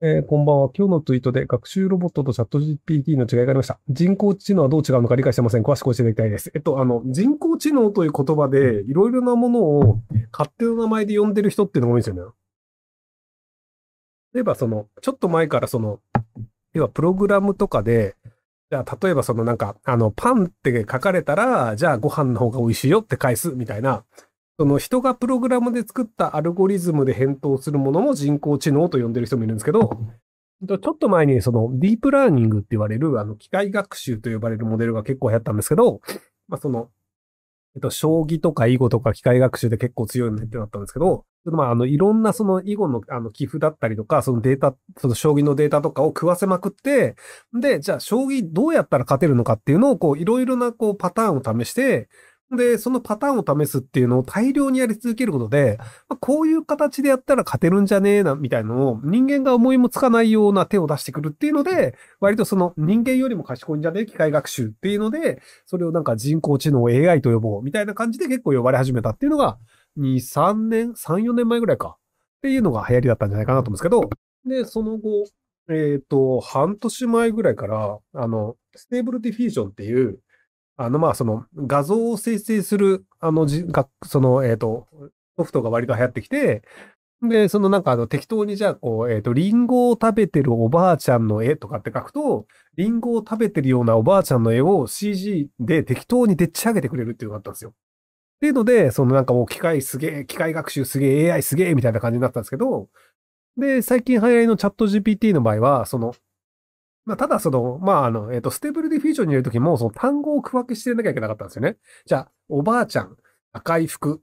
えー、こんばんは。今日のツイートで学習ロボットとチャット GPT の違いがありました。人工知能はどう違うのか理解してません。詳しく教えていただきたいです。えっと、あの、人工知能という言葉で、いろいろなものを勝手な名前で呼んでる人っていうのが多いんですよね。例えば、その、ちょっと前からその、要はプログラムとかで、じゃあ、例えばそのなんか、あの、パンって書かれたら、じゃあご飯の方が美味しいよって返すみたいな、その人がプログラムで作ったアルゴリズムで返答するものも人工知能と呼んでる人もいるんですけど、ちょっと前にそのディープラーニングって言われるあの機械学習と呼ばれるモデルが結構流行ったんですけど、まあ、その、えっと、将棋とか囲碁とか機械学習で結構強いのねってなったんですけど、まあ、あの、いろんなその囲碁のあの寄付だったりとか、そのデータ、その将棋のデータとかを食わせまくって、で、じゃあ将棋どうやったら勝てるのかっていうのをこう、いろいろなこうパターンを試して、で、そのパターンを試すっていうのを大量にやり続けることで、まあ、こういう形でやったら勝てるんじゃねえな、みたいなのを人間が思いもつかないような手を出してくるっていうので、割とその人間よりも賢いんじゃねえ機械学習っていうので、それをなんか人工知能 AI と呼ぼう、みたいな感じで結構呼ばれ始めたっていうのが、2、3年、3、4年前ぐらいか。っていうのが流行りだったんじゃないかなと思うんですけど、で、その後、えっ、ー、と、半年前ぐらいから、あの、ステーブルディフュージョンっていう、あの、まあ、その画像を生成する、あの、その、えっ、ー、と、ソフトが割と流行ってきて、で、そのなんかあの適当にじゃあこう、えっ、ー、と、リンゴを食べてるおばあちゃんの絵とかって書くと、リンゴを食べてるようなおばあちゃんの絵を CG で適当にでっち上げてくれるっていうのがあったんですよ。っていうので、そのなんかもう機械すげえ、機械学習すげえ、AI すげえみたいな感じになったんですけど、で、最近流行りのチャット GPT の場合は、そのまあ、ただその、まあ、あの、えっ、ー、と、ステーブルディフュージョンにいるときも、その単語を区分けしてなきゃいけなかったんですよね。じゃあ、おばあちゃん、赤い服、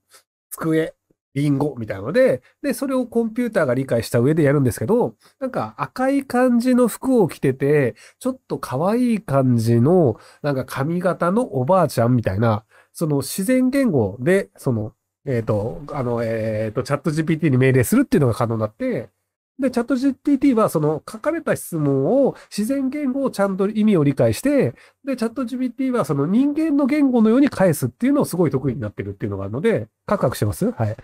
机、リンゴみたいなので、で、それをコンピューターが理解した上でやるんですけど、なんか赤い感じの服を着てて、ちょっと可愛い感じの、なんか髪型のおばあちゃんみたいな、その自然言語で、その、えっ、ー、と、あの、えっ、ー、と、チャット GPT に命令するっていうのが可能になって、で、チャット GPT はその書かれた質問を自然言語をちゃんと意味を理解して、で、チャット GPT はその人間の言語のように返すっていうのをすごい得意になってるっていうのがあるので、カクカクしてますはい。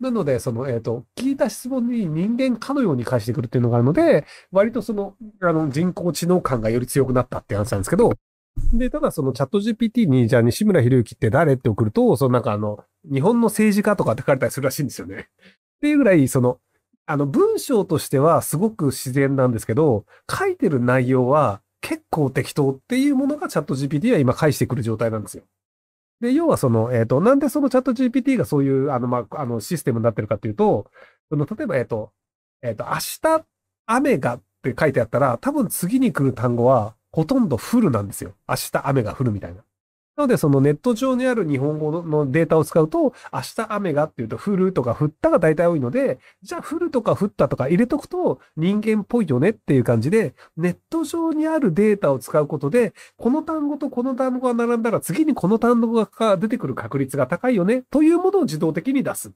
なので、その、えっ、ー、と、聞いた質問に人間かのように返してくるっていうのがあるので、割とその、あの、人工知能感がより強くなったって話なんですけど、で、ただそのチャット GPT に、じゃあ西村博之って誰って送ると、そのなんかあの、日本の政治家とかって書かれたりするらしいんですよね。っていうぐらい、その、あの、文章としてはすごく自然なんですけど、書いてる内容は結構適当っていうものがチャット GPT は今返してくる状態なんですよ。で、要はその、えっ、ー、と、なんでそのチャット GPT がそういう、あの、まあ、あの、システムになってるかっていうと、その、例えば、えっ、ー、と、えっ、ー、と、明日、雨がって書いてあったら、多分次に来る単語は、ほとんど降るなんですよ。明日雨が降るみたいな。なので、そのネット上にある日本語のデータを使うと、明日雨がっていうと、降るとか降ったが大体多いので、じゃあ降るとか降ったとか入れとくと人間っぽいよねっていう感じで、ネット上にあるデータを使うことで、この単語とこの単語が並んだら次にこの単語が出てくる確率が高いよねというものを自動的に出す。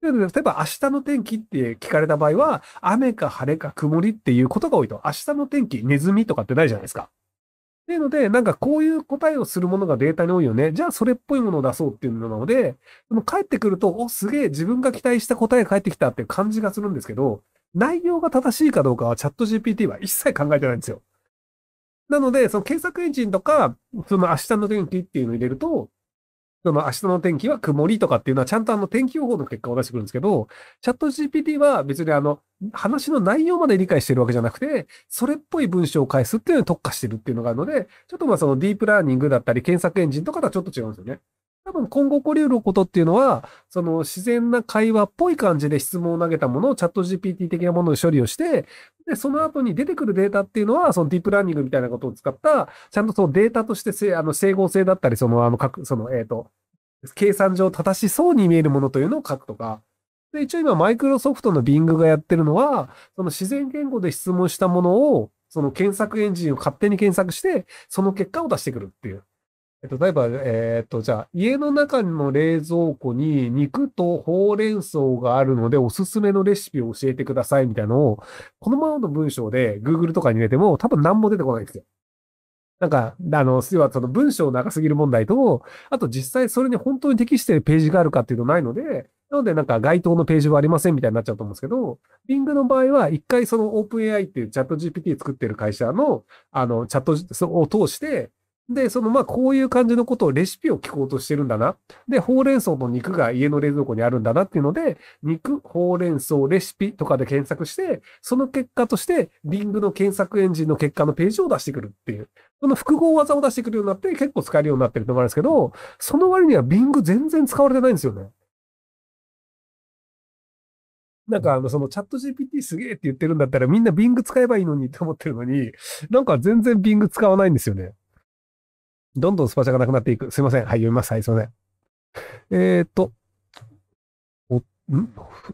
例えば、明日の天気って聞かれた場合は、雨か晴れか曇りっていうことが多いと。明日の天気、ネズミとかってないじゃないですか。っていうので、なんかこういう答えをするものがデータに多いよね。じゃあそれっぽいものを出そうっていうのなので、でも帰ってくると、お、すげえ自分が期待した答えが返ってきたっていう感じがするんですけど、内容が正しいかどうかはチャット GPT は一切考えてないんですよ。なので、その検索エンジンとか、その明日の天気っていうのを入れると、その明日の天気は曇りとかっていうのはちゃんとあの天気予報の結果を出してくるんですけど、チャット GPT は別にあの話の内容まで理解してるわけじゃなくて、それっぽい文章を返すっていうのに特化してるっていうのがあるので、ちょっとまあそのディープラーニングだったり検索エンジンとかとはちょっと違うんですよね。多分今後起こり得ることっていうのは、その自然な会話っぽい感じで質問を投げたものをチャット GPT 的なものに処理をして、で、その後に出てくるデータっていうのは、そのディープラーニングみたいなことを使った、ちゃんとそのデータとしてせあの整合性だったり、その、あの、その、えっ、ー、と、計算上正しそうに見えるものというのを書くとか。で、一応今、マイクロソフトの Bing がやってるのは、その自然言語で質問したものを、その検索エンジンを勝手に検索して、その結果を出してくるっていう。例えば、えっ、と、じゃあ、家の中の冷蔵庫に肉とほうれん草があるので、おすすめのレシピを教えてくださいみたいなのを、このままの文章で Google とかに入れても、多分何も出てこないんですよ。なんか、あの、要はその文章長すぎる問題と、あと実際それに本当に適しているページがあるかっていうのないので、なのでなんか該当のページはありませんみたいになっちゃうと思うんですけど、Bing の場合は一回その OpenAI っていうチャット GPT 作ってる会社の、あの、チャットを通して、で、そのまあこういう感じのことをレシピを聞こうとしてるんだな。で、ほうれん草の肉が家の冷蔵庫にあるんだなっていうので、肉、ほうれん草、レシピとかで検索して、その結果として、リングの検索エンジンの結果のページを出してくるっていう。その複合技を出してくるようになって結構使えるようになってると思うんですけど、その割にはビング全然使われてないんですよね。なんかあの、そのチャット GPT すげえって言ってるんだったらみんなビング使えばいいのにって思ってるのに、なんか全然ビング使わないんですよね。どんどんスパチャがなくなっていく。すいません。はい、読みます。はい、すいません。えー、っと、お、ん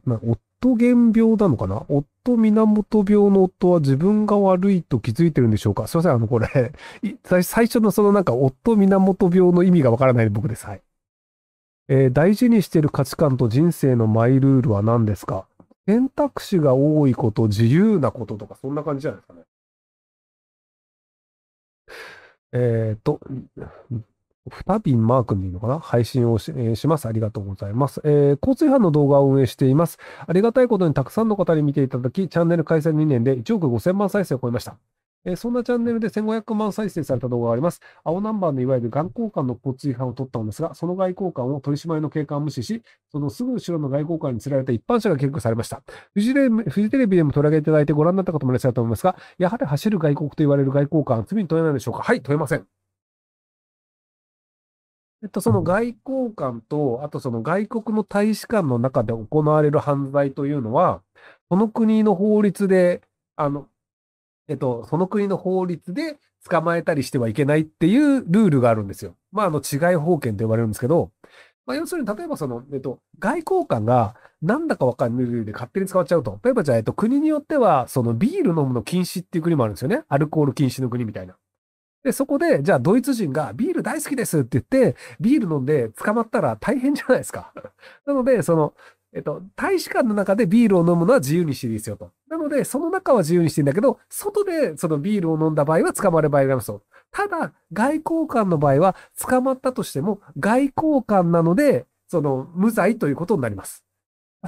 な、夫原病なのかな夫源病の夫は自分が悪いと気づいてるんでしょうかすいません。あの、これ、最初のそのなんか、夫源病の意味がわからない僕です。はい。えー、大事にしてる価値観と人生のマイルールは何ですか選択肢が多いこと、自由なこととか、そんな感じじゃないですかね。えっ、ー、と、ふたびんマークでいいのかな配信をしえー、します。ありがとうございます、えー、交通違反の動画を運営しています。ありがたいことにたくさんの方に見ていただき、チャンネル開催2年で1億5000万再生を超えました。えー、そんなチャンネルで1500万再生された動画があります。青ナンバーのいわゆる眼交換の交通違反を取ったのですが、その外交官を取り締まりの警官を無視し、そのすぐ後ろの外交官に釣られた一般者が警告されました。フジテレビフジテレビでも取り上げていただいてご覧になった方もいらっしゃると思いますが、やはり走る外国と言われる外交官は罪に問えないでしょうかはい、問えません。えっと、その外交官と、あとその外国の大使館の中で行われる犯罪というのは、その国の法律で、あの、えっと、その国の法律で捕まえたりしてはいけないっていうルールがあるんですよ。まあ、あの、違い法権と呼ばれるんですけど、まあ、要するに、例えばその、えっと、外交官がなんだかわかんないルールで勝手に使っちゃうと。例えばじゃあ、えっと、国によっては、そのビール飲むの禁止っていう国もあるんですよね。アルコール禁止の国みたいな。で、そこで、じゃあ、ドイツ人がビール大好きですって言って、ビール飲んで捕まったら大変じゃないですか。なので、その、えっと、大使館の中でビールを飲むのは自由にしていいですよと。なので、その中は自由にしていいんだけど、外でそのビールを飲んだ場合は捕まる場合がありますと。ただ、外交官の場合は捕まったとしても、外交官なので、その、無罪ということになります。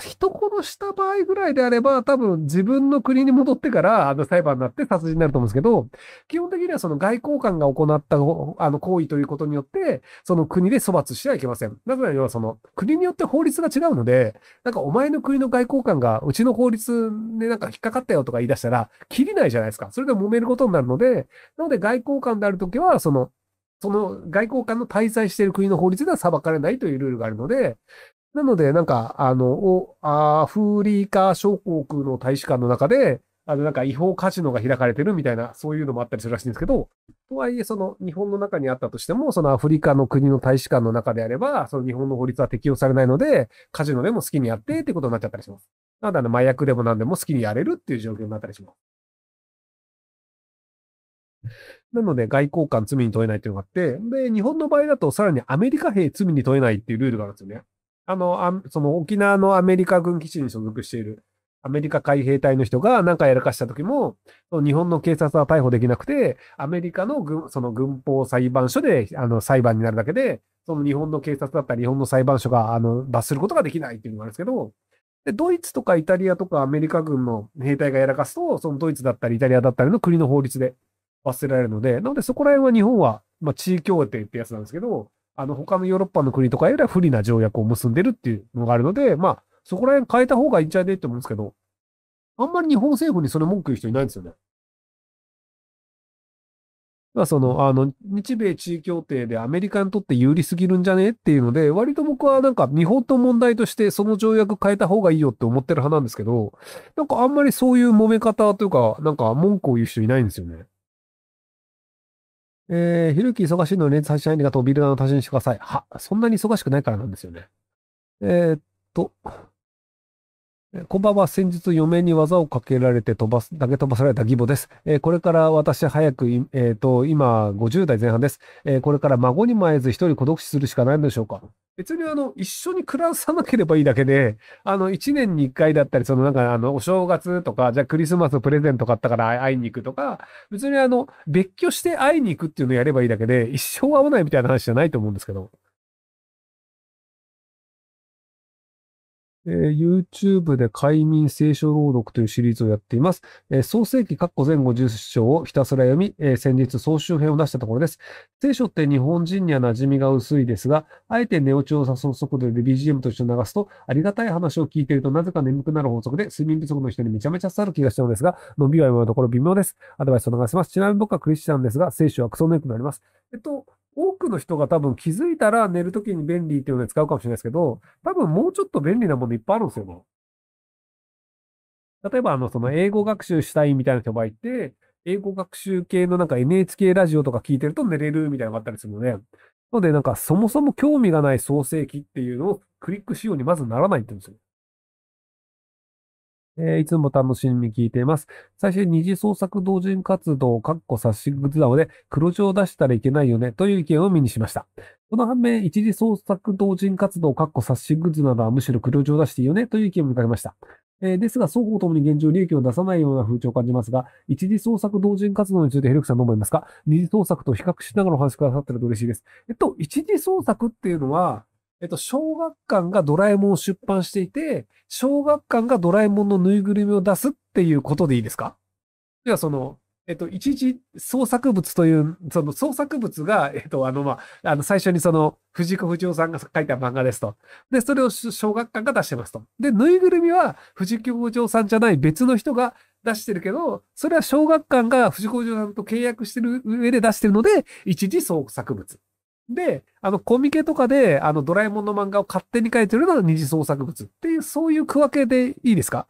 人殺した場合ぐらいであれば、多分自分の国に戻ってから、あの裁判になって殺人になると思うんですけど、基本的にはその外交官が行ったあの行為ということによって、その国で処罰してはいけません。なぜなら要はその国によって法律が違うので、なんかお前の国の外交官がうちの法律でなんか引っかかったよとか言い出したら、切りないじゃないですか。それで揉めることになるので、なので外交官であるときは、そのその外交官の滞在している国の法律では裁かれないというルールがあるので、なので、なんか、あの、アフリカ諸国の大使館の中で、あの、なんか違法カジノが開かれてるみたいな、そういうのもあったりするらしいんですけど、とはいえ、その日本の中にあったとしても、そのアフリカの国の大使館の中であれば、その日本の法律は適用されないので、カジノでも好きにやってってことになっちゃったりします。なだね、麻薬でも何でも好きにやれるっていう状況になったりします。なので、外交官罪に問えないっていうのがあって、で、日本の場合だと、さらにアメリカ兵罪に問えないっていうルールがあるんですよね。あの、あその沖縄のアメリカ軍基地に所属しているアメリカ海兵隊の人が何かやらかした時も、日本の警察は逮捕できなくて、アメリカの軍その軍法裁判所であの裁判になるだけで、その日本の警察だったり、日本の裁判所があの罰することができないっていうのがあるんですけど、で、ドイツとかイタリアとかアメリカ軍の兵隊がやらかすと、そのドイツだったりイタリアだったりの国の法律で罰せられるので、なのでそこら辺は日本は、まあ、地位協定ってやつなんですけど、あの、他のヨーロッパの国とかよりは不利な条約を結んでるっていうのがあるので、まあ、そこら辺変えた方がいいんじゃねって思うんですけど、あんまり日本政府にそれ文句言う人いないんですよね。まあ、その、あの、日米地位協定でアメリカにとって有利すぎるんじゃねっていうので、割と僕はなんか日本と問題としてその条約変えた方がいいよって思ってる派なんですけど、なんかあんまりそういう揉め方というか、なんか文句を言う人いないんですよね。えー、ひるき忙しいのに最配信ありがとビルダーの足しにしてください。は、そんなに忙しくないからなんですよね。えー、っと、こんばんは。先日、嫁に技をかけられて飛ばす、投げ飛ばされた義母です。えー、これから私、早く、えっ、と、今、50代前半です。えー、これから孫にも会えず、一人孤独死するしかないのでしょうか。別にあの、一緒に暮らさなければいいだけで、あの、一年に一回だったり、そのなんかあの、お正月とか、じゃあクリスマスのプレゼント買ったから会いに行くとか、別にあの、別居して会いに行くっていうのをやればいいだけで、一生会わないみたいな話じゃないと思うんですけど。えー、YouTube で快眠聖書朗読というシリーズをやっています。えー、創世記括弧前後10章をひたすら読み、えー、先日総集編を出したところです。聖書って日本人には馴染みが薄いですが、あえて寝落ちを誘う速度で BGM と一緒に流すと、ありがたい話を聞いているとなぜか眠くなる法則で、睡眠不足の人にめちゃめちゃ刺さる気がしたのですが、伸びは今のところ微妙です。アドバイスを流せます。ちなみに僕はクリスチャンですが、聖書はクソネックになります。えっと、多くの人が多分気づいたら寝るときに便利っていうので使うかもしれないですけど、多分もうちょっと便利なものいっぱいあるんですよ例えば、あの、その英語学習したいみたいな人がいて、英語学習系のなんか NHK ラジオとか聞いてると寝れるみたいなのがあったりするので、なのでなんかそもそも興味がない創世記っていうのをクリックしようにまずならないって言うんですよ。えー、いつも楽しみに聞いています。最初に二次創作同人活動、かっこ冊子グッズなので、黒字を出したらいけないよね、という意見を目にしました。この反面、一次創作同人活動、かっこ冊子グッズなどはむしろ黒字を出していいよね、という意見を見かけました。えー、ですが、双方ともに現状利益を出さないような風潮を感じますが、一次創作同人活動についてヘルクさんどう思いますか二次創作と比較しながらお話しくださったら嬉しいです。えっと、一次創作っていうのは、えっと、小学館がドラえもんを出版していて、小学館がドラえもんのぬいぐるみを出すっていうことでいいですかでは、その、えっと、一時創作物という、その創作物が、えっと、あの、まあ、あの、最初にその、藤子不二雄さんが書いた漫画ですと。で、それを小学館が出してますと。で、ぬいぐるみは藤子不二雄さんじゃない別の人が出してるけど、それは小学館が藤子不二雄さんと契約してる上で出してるので、一時創作物。で、あの、コミケとかで、あの、ドラえもんの漫画を勝手に書いてるのが二次創作物っていう、そういう区分けでいいですか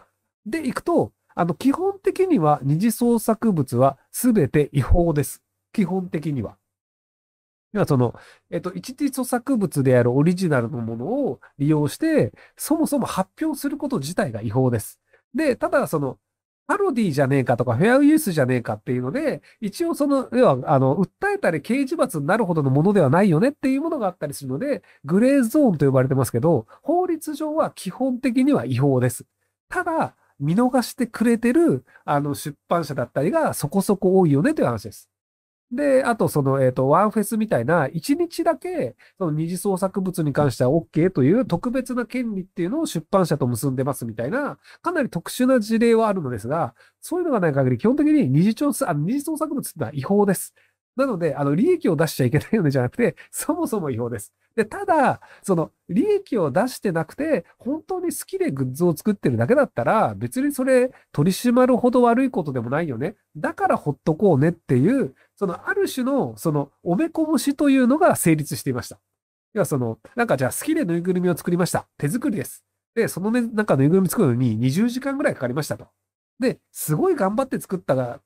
で、いくと、あの、基本的には二次創作物はすべて違法です。基本的には。要はその、えっと、一次創作物であるオリジナルのものを利用して、そもそも発表すること自体が違法です。で、ただその、パロディじゃねえかとか、フェアユースじゃねえかっていうので、一応その、要は、あの、訴えたり刑事罰になるほどのものではないよねっていうものがあったりするので、グレーゾーンと呼ばれてますけど、法律上は基本的には違法です。ただ、見逃してくれてる、あの、出版社だったりがそこそこ多いよねという話です。で、あとその、えっ、ー、と、ワンフェスみたいな、一日だけ、その二次創作物に関しては OK という特別な権利っていうのを出版社と結んでますみたいな、かなり特殊な事例はあるのですが、そういうのがない限り、基本的に二次調査、あ二次創作物ってのは違法です。なので、あの、利益を出しちゃいけないよねじゃなくて、そもそも違法です。で、ただ、その、利益を出してなくて、本当に好きでグッズを作ってるだけだったら、別にそれ取り締まるほど悪いことでもないよね。だからほっとこうねっていう、その、ある種の、その、おめこぼしというのが成立していました。要はその、なんかじゃあ好きでぬいぐるみを作りました。手作りです。で、そのね、なんかぬいぐるみ作るのに20時間ぐらいかかりましたと。で、すごい頑張って作ったが、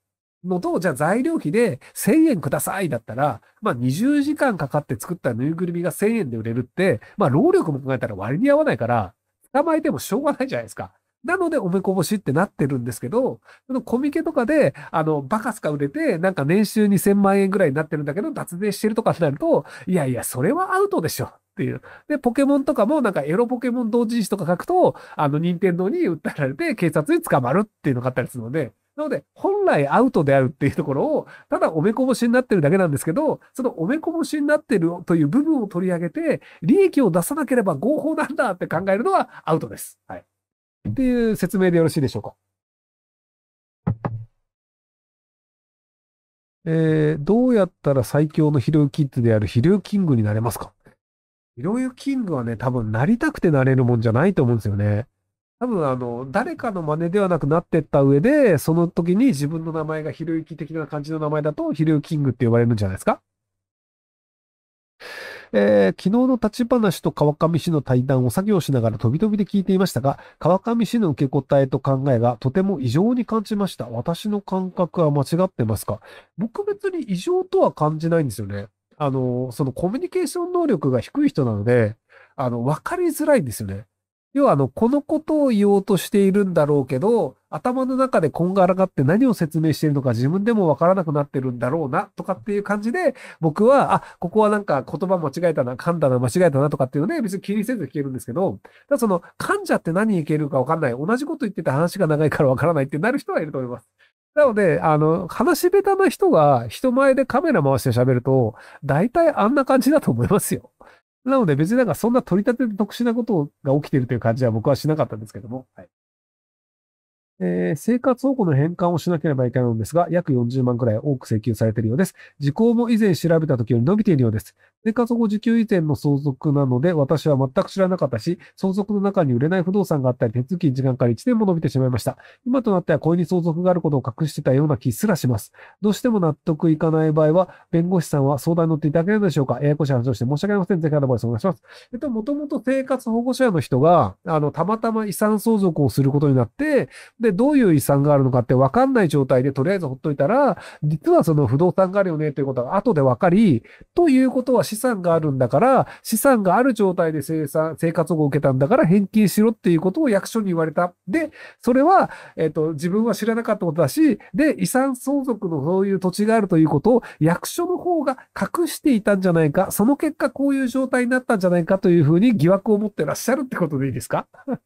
のと、じゃあ材料費で1000円くださいだったら、まあ20時間かかって作ったぬいぐるみが1000円で売れるって、まあ労力も考えたら割に合わないから、捕まえてもしょうがないじゃないですか。なので、おめこぼしってなってるんですけど、そのコミケとかで、あの、バカスカ売れて、なんか年収2000万円ぐらいになってるんだけど、脱税してるとかになると、いやいや、それはアウトでしょ。っていう。で、ポケモンとかもなんかエロポケモン同人誌とか書くと、あの、任天堂に訴えられて警察に捕まるっていうのがあったりするので、なので、本来アウトであるっていうところを、ただおめこぼしになってるだけなんですけど、そのおめこぼしになってるという部分を取り上げて、利益を出さなければ合法なんだって考えるのはアウトです。はい。っていう説明でよろしいでしょうか。えー、どうやったら最強のヒルキッズであるヒルキングになれますかヒルキングはね、多分なりたくてなれるもんじゃないと思うんですよね。多分あの、誰かの真似ではなくなってった上で、その時に自分の名前がひろゆき的な感じの名前だと、ひろゆきキングって呼ばれるんじゃないですかえー、昨日の立ち話と川上氏の対談を作業しながら飛び飛びで聞いていましたが、川上氏の受け答えと考えがとても異常に感じました。私の感覚は間違ってますか僕別に異常とは感じないんですよね。あの、そのコミュニケーション能力が低い人なので、あの、わかりづらいんですよね。要はあの、このことを言おうとしているんだろうけど、頭の中でこんがらがって何を説明しているのか自分でもわからなくなってるんだろうな、とかっていう感じで、僕は、あ、ここはなんか言葉間違えたな、噛んだな、間違えたなとかっていうので、別に気にせず聞けるんですけど、だその、噛んじゃって何いけるかわかんない。同じこと言ってて話が長いからわからないってなる人はいると思います。なので、あの、話下手な人が人前でカメラ回して喋ると、大体あんな感じだと思いますよ。なので別になんかそんな取り立てで特殊なことが起きているという感じは僕はしなかったんですけども。はい。えー、生活保護の返還をしなければいけないのですが、約40万くらい多く請求されているようです。時効も以前調べた時より伸びているようです。生活保護受給以前の相続なので、私は全く知らなかったし、相続の中に売れない不動産があったり、手続き時間から1年も伸びてしまいました。今となってはこれに相続があることを隠してたような気すらします。どうしても納得いかない場合は、弁護士さんは相談に乗っていただけないでしょうかややこしい話をして申し訳ありません。ぜひアドバイスお願いします。えっと、もともと生活保護者の人が、あの、たまたま遺産相続をすることになって、で、どういう遺産があるのかってわかんない状態でとりあえずほっといたら、実はその不動産があるよねということが後でわかり、ということは資産があるんだから、資産がある状態で生産、生活保護を受けたんだから返金しろっていうことを役所に言われた。で、それは、えっ、ー、と、自分は知らなかったことだし、で、遺産相続のそういう土地があるということを役所の方が隠していたんじゃないか、その結果こういう状態になったんじゃないかというふうに疑惑を持ってらっしゃるってことでいいですかっ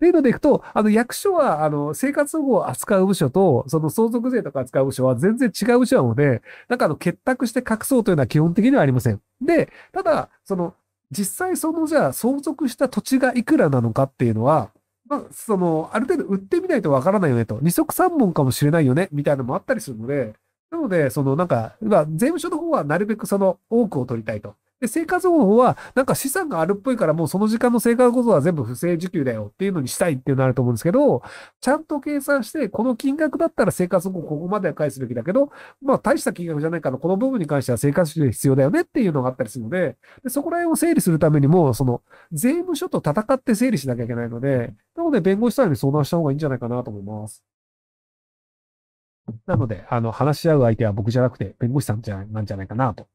て いうのでいくと、あの、役所は、あの、生活保護を扱う部署と、その相続税とか扱う部署は全然違う部署なので、なんかあの、結託して隠そうというのは基本的にはありません。で、ただ、その、実際その、じゃあ、相続した土地がいくらなのかっていうのは、まあ、その、ある程度売ってみないとわからないよねと。二足三問かもしれないよね、みたいなのもあったりするので、なので、その、なんか、まあ、税務署の方はなるべくその、多くを取りたいと。で、生活保護は、なんか資産があるっぽいから、もうその時間の生活保護は全部不正受給だよっていうのにしたいっていうのあると思うんですけど、ちゃんと計算して、この金額だったら生活保護ここまでは返すべきだけど、まあ大した金額じゃないから、この部分に関しては生活費が必要だよねっていうのがあったりするので、でそこら辺を整理するためにも、その、税務署と戦って整理しなきゃいけないので、なので弁護士さんに相談した方がいいんじゃないかなと思います。なので、あの、話し合う相手は僕じゃなくて、弁護士さんじゃ、なんじゃないかなと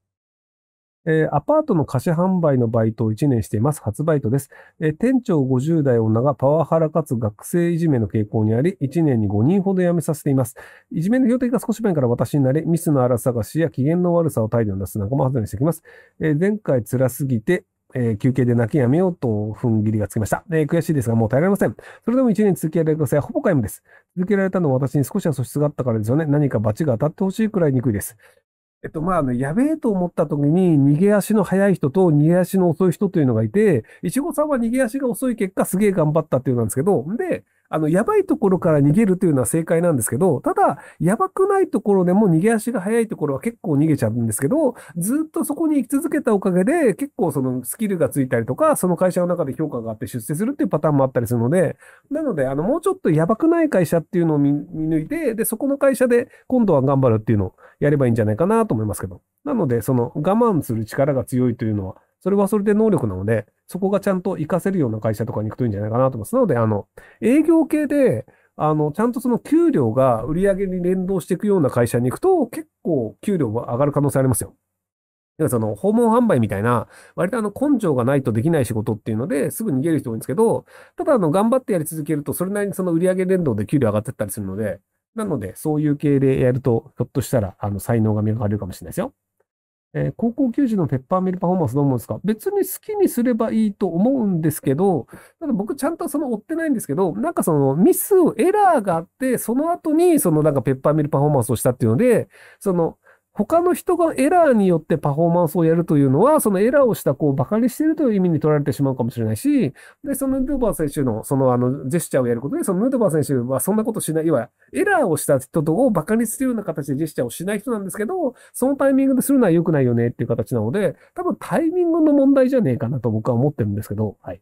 えー、アパートの貸し販売のバイトを1年しています。初バイトです。えー、店長50代女がパワハラかつ学生いじめの傾向にあり、1年に5人ほど辞めさせています。いじめの標的が少し前から私になり、ミスの荒探しや機嫌の悪さを態度に出す仲間外れにしてきます。えー、前回辛すぎて、えー、休憩で泣きやめようと、踏ん切りがつきました、えー、悔しいですが、もう耐えられません。それでも1年続けられるください。ほぼ皆無です。続けられたのは私に少しは素質があったからですよね。何か罰が当たってほしいくらい憎いです。えっと、まあ、あの、やべえと思った時に、逃げ足の速い人と逃げ足の遅い人というのがいて、いちごさんは逃げ足が遅い結果、すげえ頑張ったっていうなんですけど、で、あの、やばいところから逃げるというのは正解なんですけど、ただ、やばくないところでも逃げ足が速いところは結構逃げちゃうんですけど、ずっとそこに行き続けたおかげで、結構そのスキルがついたりとか、その会社の中で評価があって出世するっていうパターンもあったりするので、なので、あの、もうちょっとやばくない会社っていうのを見抜いて、で、そこの会社で今度は頑張るっていうのをやればいいんじゃないかなと思いますけど。なので、その我慢する力が強いというのは、それはそれで能力なので、そこがちゃんと活かせるような会社とかに行くといいんじゃないかなと思います。なので、あの、営業系で、あの、ちゃんとその給料が売り上げに連動していくような会社に行くと、結構給料は上がる可能性ありますよ。だからその訪問販売みたいな、割とあの根性がないとできない仕事っていうのですぐ逃げる人多いんですけど、ただあの頑張ってやり続けると、それなりにその売り上げ連動で給料上がってったりするので、なので、そういう系でやると、ひょっとしたら、あの、才能が磨かれるかもしれないですよ。えー、高校球児のペッパーミルパフォーマンスどう思うんですか別に好きにすればいいと思うんですけど、ただ僕ちゃんとその追ってないんですけど、なんかそのミスエラーがあって、その後にそのなんかペッパーミルパフォーマンスをしたっていうので、その他の人がエラーによってパフォーマンスをやるというのは、そのエラーをした子を馬鹿にしているという意味に取られてしまうかもしれないし、で、そのヌートバー選手の、そのあの、ジェスチャーをやることで、そのヌートバー選手はそんなことしない、要は、エラーをした人とを馬鹿にするような形でジェスチャーをしない人なんですけど、そのタイミングでするのは良くないよねっていう形なので、多分タイミングの問題じゃねえかなと僕は思ってるんですけど、はい。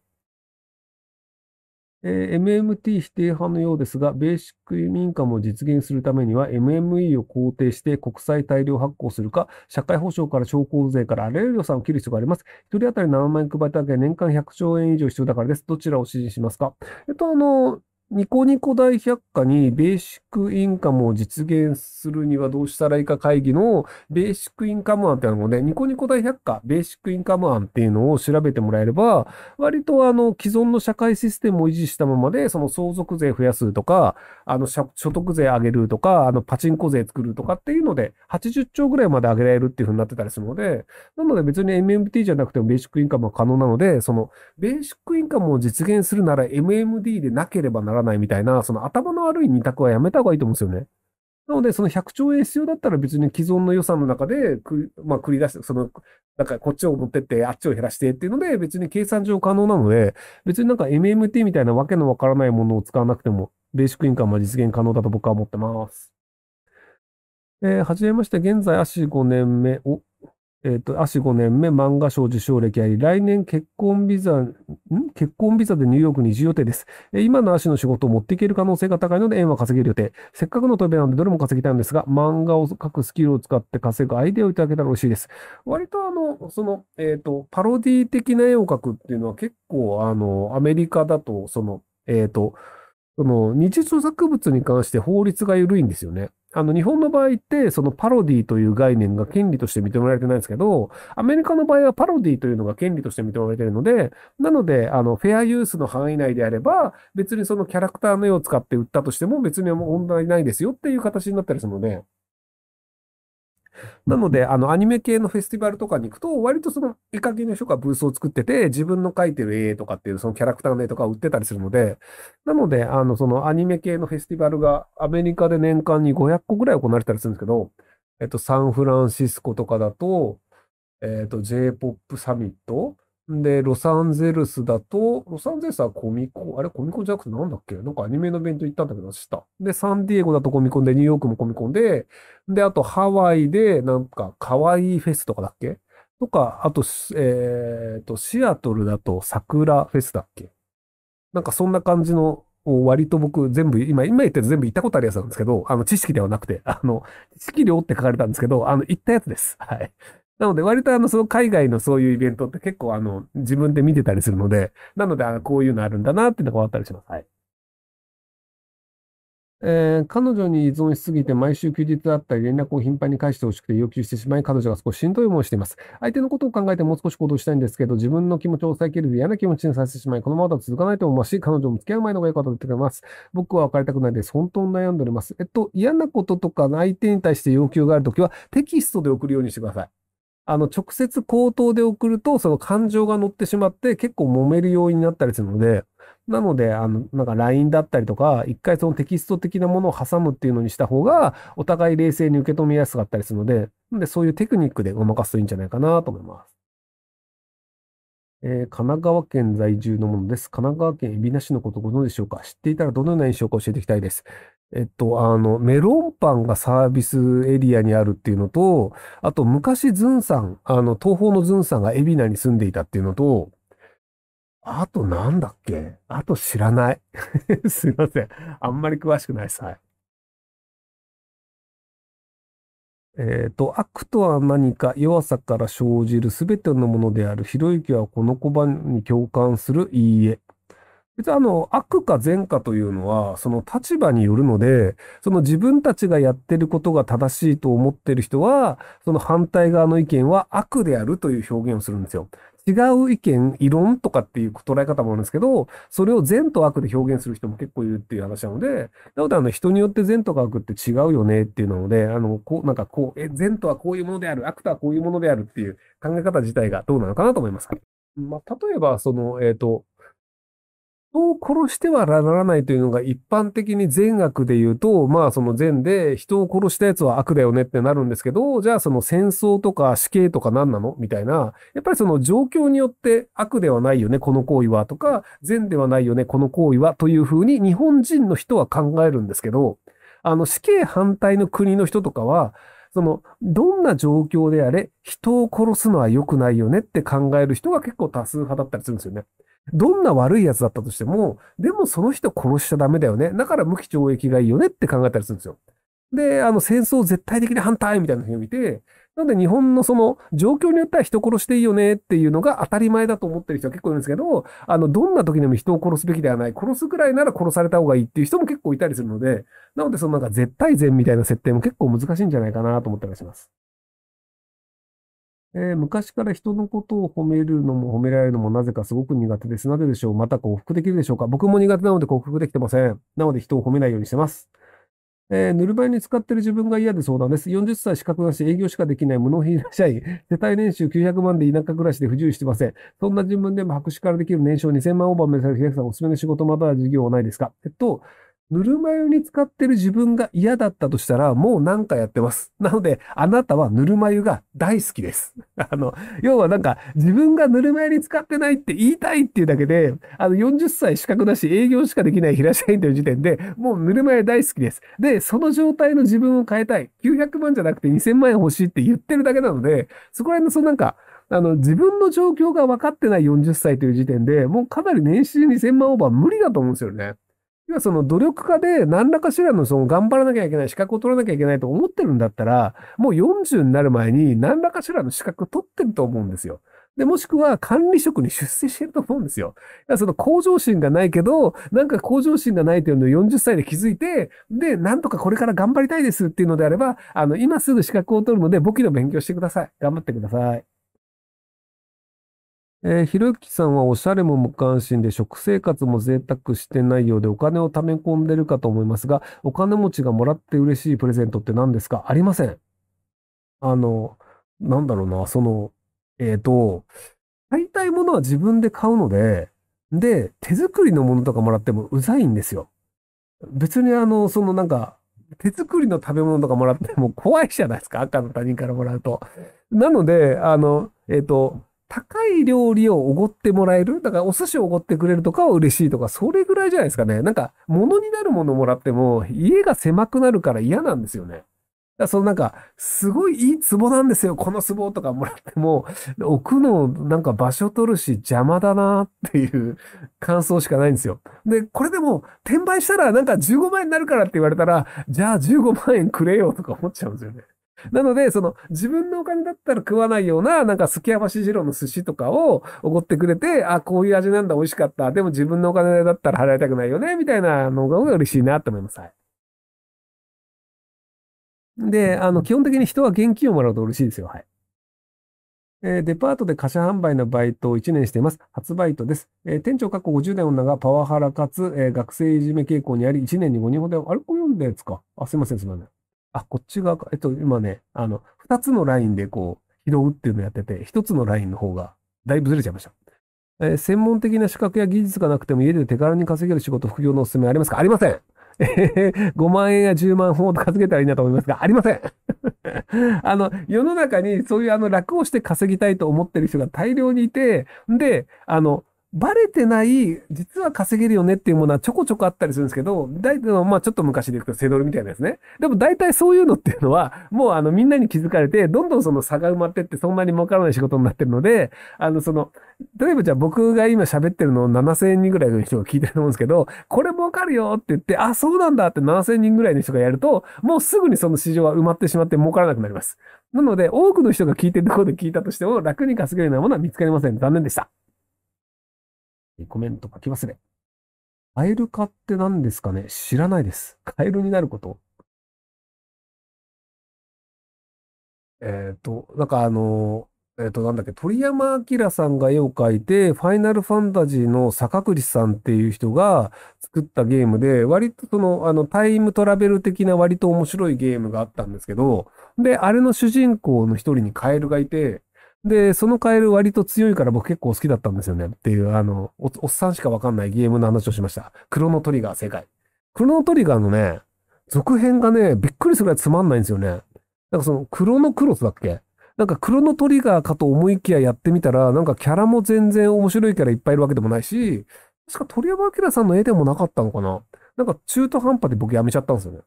えー、MMT 否定派のようですが、ベーシック移民化も実現するためには MME を肯定して国債大量発行するか、社会保障から商工税からあらゆる予算を切る必要があります。一人当たり7万円配っただけ年間100兆円以上必要だからです。どちらを支持しますかえっと、あの、ニコニコ大百科にベーシックインカムを実現するにはどうしたらいいか会議のベーシックインカム案ってあるのね、ニコニコ大百科、ベーシックインカム案っていうのを調べてもらえれば、割とあの既存の社会システムを維持したままで、その相続税増やすとか、あの所得税上げるとか、あのパチンコ税作るとかっていうので、80兆ぐらいまで上げられるっていう風になってたりするので、なので別に MMT じゃなくてもベーシックインカムは可能なので、そのベーシックインカムを実現するなら MMD でなければならないらないみたいな、その頭の悪い二択はやめた方がいいと思うんですよね。なので、その100兆円必要だったら別に既存の予算の中でく、まあ、繰り出して、その、なんかこっちを持ってって、あっちを減らしてっていうので、別に計算上可能なので、別になんか MMT みたいなわけのわからないものを使わなくても、ベーシックインカムは実現可能だと僕は思ってます。えー、はじめまして、現在足5年目。お、えっ、ー、と、足5年目、漫画賞受賞歴あり、来年結婚ビザ、ん結婚ビザでニューヨークに移住予定です。えー、今の足の仕事を持っていける可能性が高いので、円は稼げる予定。せっかくの飛びなので、どれも稼ぎたいんですが、漫画を書くスキルを使って稼ぐアイデアをいただけたら嬉しいです。割とあの、その、えっ、ー、と、パロディ的な絵を描くっていうのは結構、あの、アメリカだと、その、えっ、と、その、日常作物に関して法律が緩いんですよね。あの、日本の場合って、そのパロディという概念が権利として認められてないんですけど、アメリカの場合はパロディというのが権利として認められているので、なので、あの、フェアユースの範囲内であれば、別にそのキャラクターの絵を使って売ったとしても別に問題ないですよっていう形になったりするので、なので、あの、アニメ系のフェスティバルとかに行くと、割とその、絵描きの人がブースを作ってて、自分の描いてる絵とかっていう、そのキャラクターの絵とかを売ってたりするので、なので、あの、そのアニメ系のフェスティバルが、アメリカで年間に500個ぐらい行われたりするんですけど、えっと、サンフランシスコとかだと、えっと、J-POP サミットで、ロサンゼルスだと、ロサンゼルスはコミコン、あれコミコンじゃなくてなんだっけなんかアニメのイベント行ったんだけど、した。で、サンディエゴだとコミコンで、ニューヨークもコミコンで、で、あとハワイで、なんか、可愛いフェスとかだっけとか、あと、えっ、ー、と、シアトルだと桜フェスだっけなんかそんな感じの、割と僕全部、今、今言って全部行ったことあるやつなんですけど、あの、知識ではなくて、あの、知識量って書かれたんですけど、あの、行ったやつです。はい。なので、割とあの、その海外のそういうイベントって結構あの、自分で見てたりするので、なので、あの、こういうのあるんだなっていうのが分かったりします。はい。えー、彼女に依存しすぎて毎週休日あったり連絡を頻繁に返してほしくて要求してしまい彼女が少ししんどい思いをしています。相手のことを考えてもう少し行動したいんですけど自分の気持ちを抑えきれず嫌な気持ちにさせてしまいこのままだと続かないと思いますし彼女も付き合う前の方が良かったと言ってくれます。僕は別れたくないです。本当に悩んでおります。えっと、嫌なこととか相手に対して要求があるときはテキストで送るようにしてください。あの、直接口頭で送ると、その感情が乗ってしまって、結構揉める要因になったりするので、なので、あの、なんか LINE だったりとか、一回そのテキスト的なものを挟むっていうのにした方が、お互い冷静に受け止めやすかったりするので、でそういうテクニックでごまかすといいんじゃないかなと思います。えー、神奈川県在住のものです。神奈川県海老名市のことご存知でしょうか知っていたらどのような印象か教えていきたいです。えっと、あの、メロンパンがサービスエリアにあるっていうのと、あと昔ズンさん、あの、東方のズンさんが海老名に住んでいたっていうのと、あとなんだっけあと知らない。すいません。あんまり詳しくないさ。す。はい。えっ、ー、と、悪とは何か弱さから生じるすべてのものである。ひろゆきはこの小判に共感するいいえ。別にあの、悪か善かというのは、その立場によるので、その自分たちがやってることが正しいと思ってる人は、その反対側の意見は悪であるという表現をするんですよ。違う意見、異論とかっていう捉え方もあるんですけど、それを善と悪で表現する人も結構いるっていう話なので、なのであの人によって善とか悪って違うよねっていうので、あの、こう、なんかこう、え、善とはこういうものである、悪とはこういうものであるっていう考え方自体がどうなのかなと思います。まあ、例えば、その、えっ、ー、と、人を殺してはならないというのが一般的に善悪で言うと、まあその善で人を殺したやつは悪だよねってなるんですけど、じゃあその戦争とか死刑とか何なのみたいな、やっぱりその状況によって悪ではないよね、この行為はとか、善ではないよね、この行為はというふうに日本人の人は考えるんですけど、あの死刑反対の国の人とかは、その、どんな状況であれ、人を殺すのは良くないよねって考える人が結構多数派だったりするんですよね。どんな悪い奴だったとしても、でもその人殺しちゃダメだよね。だから無期懲役がいいよねって考えたりするんですよ。で、あの、戦争絶対的に反対みたいな風に見て、なので日本のその状況によっては人殺していいよねっていうのが当たり前だと思ってる人は結構いるんですけど、あの、どんな時でも人を殺すべきではない、殺すぐらいなら殺された方がいいっていう人も結構いたりするので、なのでそのなんか絶対善みたいな設定も結構難しいんじゃないかなと思ったりします。えー、昔から人のことを褒めるのも褒められるのもなぜかすごく苦手です。なぜでしょうまた克服できるでしょうか僕も苦手なので克服できてません。なので人を褒めないようにしてます。えー、ぬるま湯に使ってる自分が嫌で相談です。40歳資格なし、営業しかできない無能品社員、世帯年収900万で田舎暮らしで不自由してません。そんな自分でも白紙からできる年収2000万オーバー目指す皆さんおすすめの仕事または事業はないですかえっと、ぬるま湯に使ってる自分が嫌だったとしたら、もう何かやってます。なので、あなたはぬるま湯が大好きです。あの、要はなんか、自分がぬるま湯に使ってないって言いたいっていうだけで、あの、40歳資格だし、営業しかできない平社員という時点で、もうぬるま湯大好きです。で、その状態の自分を変えたい。900万じゃなくて2000万円欲しいって言ってるだけなので、そこら辺のそのなんか、あの、自分の状況が分かってない40歳という時点で、もうかなり年収2000万オーバー無理だと思うんですよね。はその努力家で何らかしらのその頑張らなきゃいけない、資格を取らなきゃいけないと思ってるんだったら、もう40になる前に何らかしらの資格取ってると思うんですよ。で、もしくは管理職に出世してると思うんですよ。その向上心がないけど、なんか向上心がないというのを40歳で気づいて、で、なんとかこれから頑張りたいですっていうのであれば、あの、今すぐ資格を取るので簿記の勉強してください。頑張ってください。えー、ひろゆきさんはおしゃれも無関心で食生活も贅沢してないようでお金を貯め込んでるかと思いますが、お金持ちがもらって嬉しいプレゼントって何ですかありません。あの、なんだろうな、その、えっ、ー、と、買いたいものは自分で買うので、で、手作りのものとかもらってもうざいんですよ。別にあの、そのなんか、手作りの食べ物とかもらっても怖いじゃないですか。赤の他人からもらうと。なので、あの、えっ、ー、と、高い料理をおごってもらえるだからお寿司をおごってくれるとかは嬉しいとか、それぐらいじゃないですかね。なんか、物になるものもらっても、家が狭くなるから嫌なんですよね。だそのなんか、すごいいい壺なんですよ、この壺とかもらっても、置くのなんか場所取るし邪魔だなっていう 感想しかないんですよ。で、これでも転売したらなんか15万円になるからって言われたら、じゃあ15万円くれよとか思っちゃうんですよね。なので、その、自分のお金だったら食わないような、なんか、すきやばし二郎の寿司とかをおごってくれて、あ、こういう味なんだ、美味しかった。でも自分のお金だったら払いたくないよね、みたいなのが嬉しいなと思います。はい。で、あの、基本的に人は現金をもらうと嬉しいですよ。はい。えー、デパートで貨車販売のバイトを1年しています。初バイトです。えー、店長過去50代女がパワハラかつ、えー、学生いじめ傾向にあり、1年に5人ほど、あれこれ読んだやつか。あ、すいません、すいません。あ、こっち側か。えっと、今ね、あの、二つのラインでこう、拾うっていうのをやってて、一つのラインの方が、だいぶずれちゃいました。えー、専門的な資格や技術がなくても家で手軽に稼げる仕事、副業のおすすめありますかありません5 万円や10万ほど稼げたらいいなと思いますが、ありません あの、世の中にそういうあの楽をして稼ぎたいと思ってる人が大量にいて、で、あの、バレてない、実は稼げるよねっていうものはちょこちょこあったりするんですけど、大体の、まあちょっと昔で言うとセドルみたいなですね。でも大体そういうのっていうのは、もうあのみんなに気づかれて、どんどんその差が埋まってってそんなに儲からない仕事になってるので、あのその、例えばじゃあ僕が今喋ってるのを7000人ぐらいの人が聞いてると思うんですけど、これ儲かるよって言って、あ、そうなんだって7000人ぐらいの人がやると、もうすぐにその市場は埋まってしまって儲からなくなります。なので、多くの人が聞いてるところで聞いたとしても、楽に稼げるようなものは見つかりません。残念でした。コメント書き忘れ。カエル化って何ですかね知らないです。カエルになること。えっ、ー、と、なんかあの、えっ、ー、と、なんだっけ、鳥山明さんが絵を描いて、ファイナルファンタジーの坂口さんっていう人が作ったゲームで、割とその、あの、タイムトラベル的な割と面白いゲームがあったんですけど、で、あれの主人公の一人にカエルがいて、で、そのカエル割と強いから僕結構好きだったんですよねっていう、あの、おおっさんしかわかんないゲームの話をしました。クロノトリガー正解。クロノトリガーのね、続編がね、びっくりするぐらいつまんないんですよね。なんかその、クロノクロスだっけなんかクロノトリガーかと思いきややってみたら、なんかキャラも全然面白いキャラいっぱいいるわけでもないし、確か鳥山明さんの絵でもなかったのかななんか中途半端で僕やめちゃったんですよね。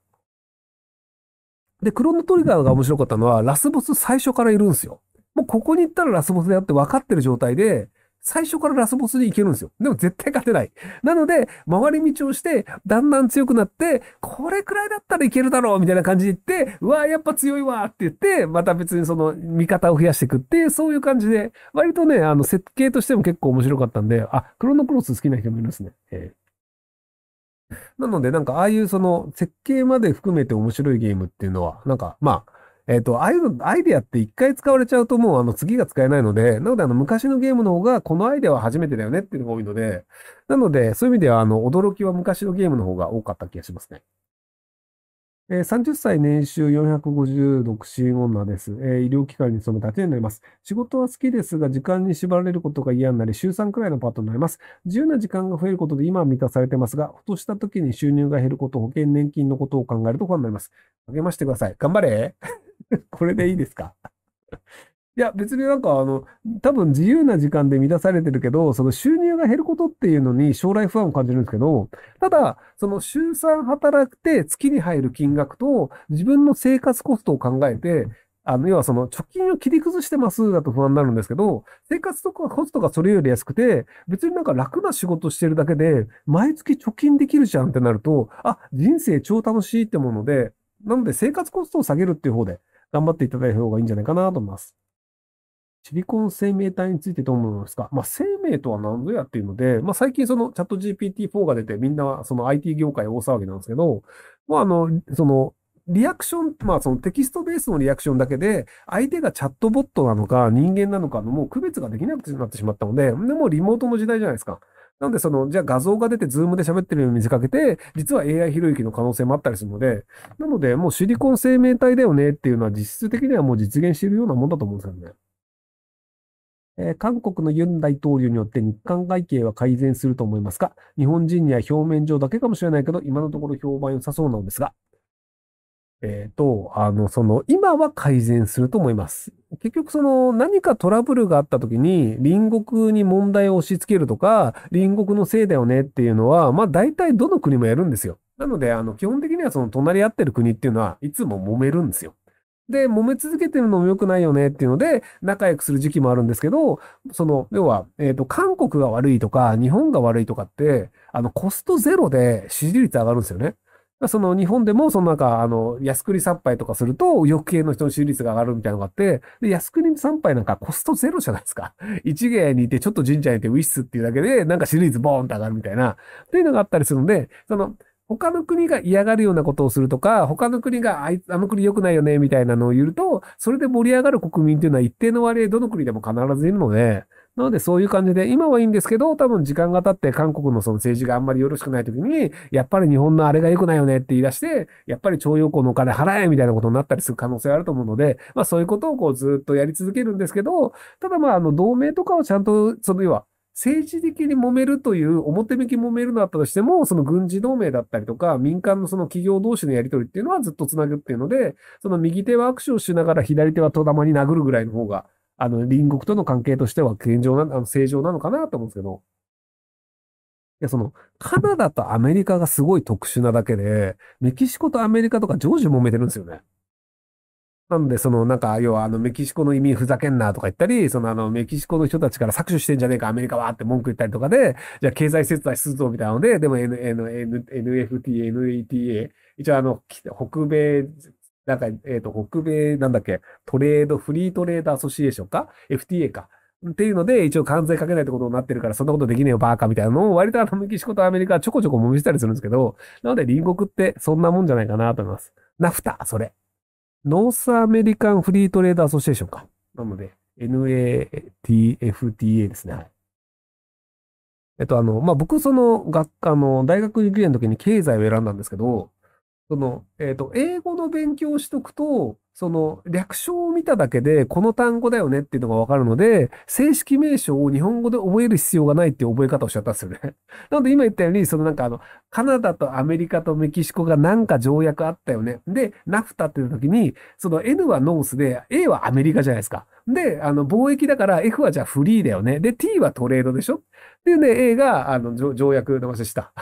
で、クロノトリガーが面白かったのは、ラスボス最初からいるんですよ。もうここに行ったらラスボスだよって分かってる状態で、最初からラスボスに行けるんですよ。でも絶対勝てない。なので、回り道をして、だんだん強くなって、これくらいだったらいけるだろうみたいな感じで言って、うわーやっぱ強いわって言って、また別にその味方を増やしていくってそういう感じで、割とね、あの、設計としても結構面白かったんで、あ、クロノクロス好きな人もいますね。えー、なので、なんか、ああいうその、設計まで含めて面白いゲームっていうのは、なんか、まあ、えっ、ー、と、いうアイデアって一回使われちゃうともうあの次が使えないので、なのであの昔のゲームの方がこのアイデアは初めてだよねっていうのが多いので、なのでそういう意味ではあの驚きは昔のゲームの方が多かった気がしますね。えー、30歳年収450独身女です。えー、医療機関に勤めた手になります。仕事は好きですが、時間に縛られることが嫌になり、週3くらいのパートになります。自由な時間が増えることで今は満たされてますが、ふとした時に収入が減ること、保険、年金のことを考えると不安になります。励ましてください。頑張れ これでいいですか いや、別になんか、あの、多分自由な時間で満たされてるけど、その収入が減ることっていうのに将来不安を感じるんですけど、ただ、その週3働くて月に入る金額と自分の生活コストを考えて、あの、要はその貯金を切り崩してますだと不安になるんですけど、生活とかコストがそれより安くて、別になんか楽な仕事してるだけで、毎月貯金できるじゃんってなると、あ、人生超楽しいって思うので、なので生活コストを下げるっていう方で、頑張っていただいた方がいいんじゃないかなと思います。シリコン生命体についてどう思いますかまあ、生命とは何ぞやっていうので、まあ、最近そのチャット GPT-4 が出てみんなその IT 業界大騒ぎなんですけど、まあ、あの、その、リアクション、まあそのテキストベースのリアクションだけで、相手がチャットボットなのか人間なのかのもう区別ができなくなってしまったので、でもリモートの時代じゃないですか。なんで、その、じゃあ画像が出て、ズームで喋ってるように見せかけて、実は AI ひろゆきの可能性もあったりするので、なので、もうシリコン生命体だよねっていうのは実質的にはもう実現しているようなもんだと思うんですよね。えー、韓国のユン大統領によって日韓外形は改善すると思いますか日本人には表面上だけかもしれないけど、今のところ評判良さそうなのですが。ええー、と、あの、その、今は改善すると思います。結局その、何かトラブルがあった時に、隣国に問題を押し付けるとか、隣国のせいだよねっていうのは、まあ大体どの国もやるんですよ。なので、あの、基本的にはその、隣り合ってる国っていうのは、いつも揉めるんですよ。で、揉め続けてるのも良くないよねっていうので、仲良くする時期もあるんですけど、その、要は、えっ、ー、と、韓国が悪いとか、日本が悪いとかって、あの、コストゼロで支持率上がるんですよね。その日本でも、そのなんか、あの、靖国参拝とかすると、欲計系の人の支持率が上がるみたいなのがあって、で、靖国参拝なんかコストゼロじゃないですか。一芸にいて、ちょっと神社にいて、ウィッスっていうだけで、なんか収持率ボーンと上がるみたいな、っていうのがあったりするので、その、他の国が嫌がるようなことをするとか、他の国があいあの国良くないよね、みたいなのを言うと、それで盛り上がる国民っていうのは一定の割合どの国でも必ずいるので、なのでそういう感じで、今はいいんですけど、多分時間が経って韓国のその政治があんまりよろしくない時に、やっぱり日本のあれが良くないよねって言い出して、やっぱり徴用工のお金払えみたいなことになったりする可能性があると思うので、まあそういうことをこうずっとやり続けるんですけど、ただまああの同盟とかをちゃんと、その要は、政治的に揉めるという、表向き揉めるのだったとしても、その軍事同盟だったりとか、民間のその企業同士のやり取りっていうのはずっと繋ぐっていうので、その右手は握手をしながら左手は戸玉に殴るぐらいの方が、あの、隣国との関係としては現状な、あの正常なのかなと思うんですけど、いや、その、カナダとアメリカがすごい特殊なだけで、メキシコとアメリカとか常時揉めてるんですよね。なんで、その、なんか、要は、あの、メキシコの移民ふざけんなとか言ったり、その、あの、メキシコの人たちから搾取してんじゃねえか、アメリカはって文句言ったりとかで、じゃあ、経済制裁するぞ、みたいなので、でも、N、N、N、f t NETA、一応、あの、北米なんか、えっ、ー、と、北米、なんだっけ、トレード、フリートレードアソシエーションか ?FTA か。っていうので、一応関税かけないってことになってるから、そんなことできねえよ、バーカみたいなのを、割とあの、メキシコとアメリカはちょこちょこ揉みしたりするんですけど、なので隣国ってそんなもんじゃないかなと思います。ナフタ、それ。ノースアメリカンフリートレードアソシエーションか。なので、NATFTA ですね。えっと、あの、まあ、僕、その、学、あの、大学受験の時に経済を選んだんですけど、その、えっ、ー、と、英語の勉強をしとくと、その略称を見ただけで、この単語だよねっていうのがわかるので、正式名称を日本語で覚える必要がないっていう覚え方をしちゃったんですよね。なので今言ったように、そのなんかあの、カナダとアメリカとメキシコがなんか条約あったよね。で、ナフタっていう時に、その N はノースで、A はアメリカじゃないですか。で、あの、貿易だから F はじゃあフリーだよね。で、T はトレードでしょっていうね、A が、あの、条約の話でした。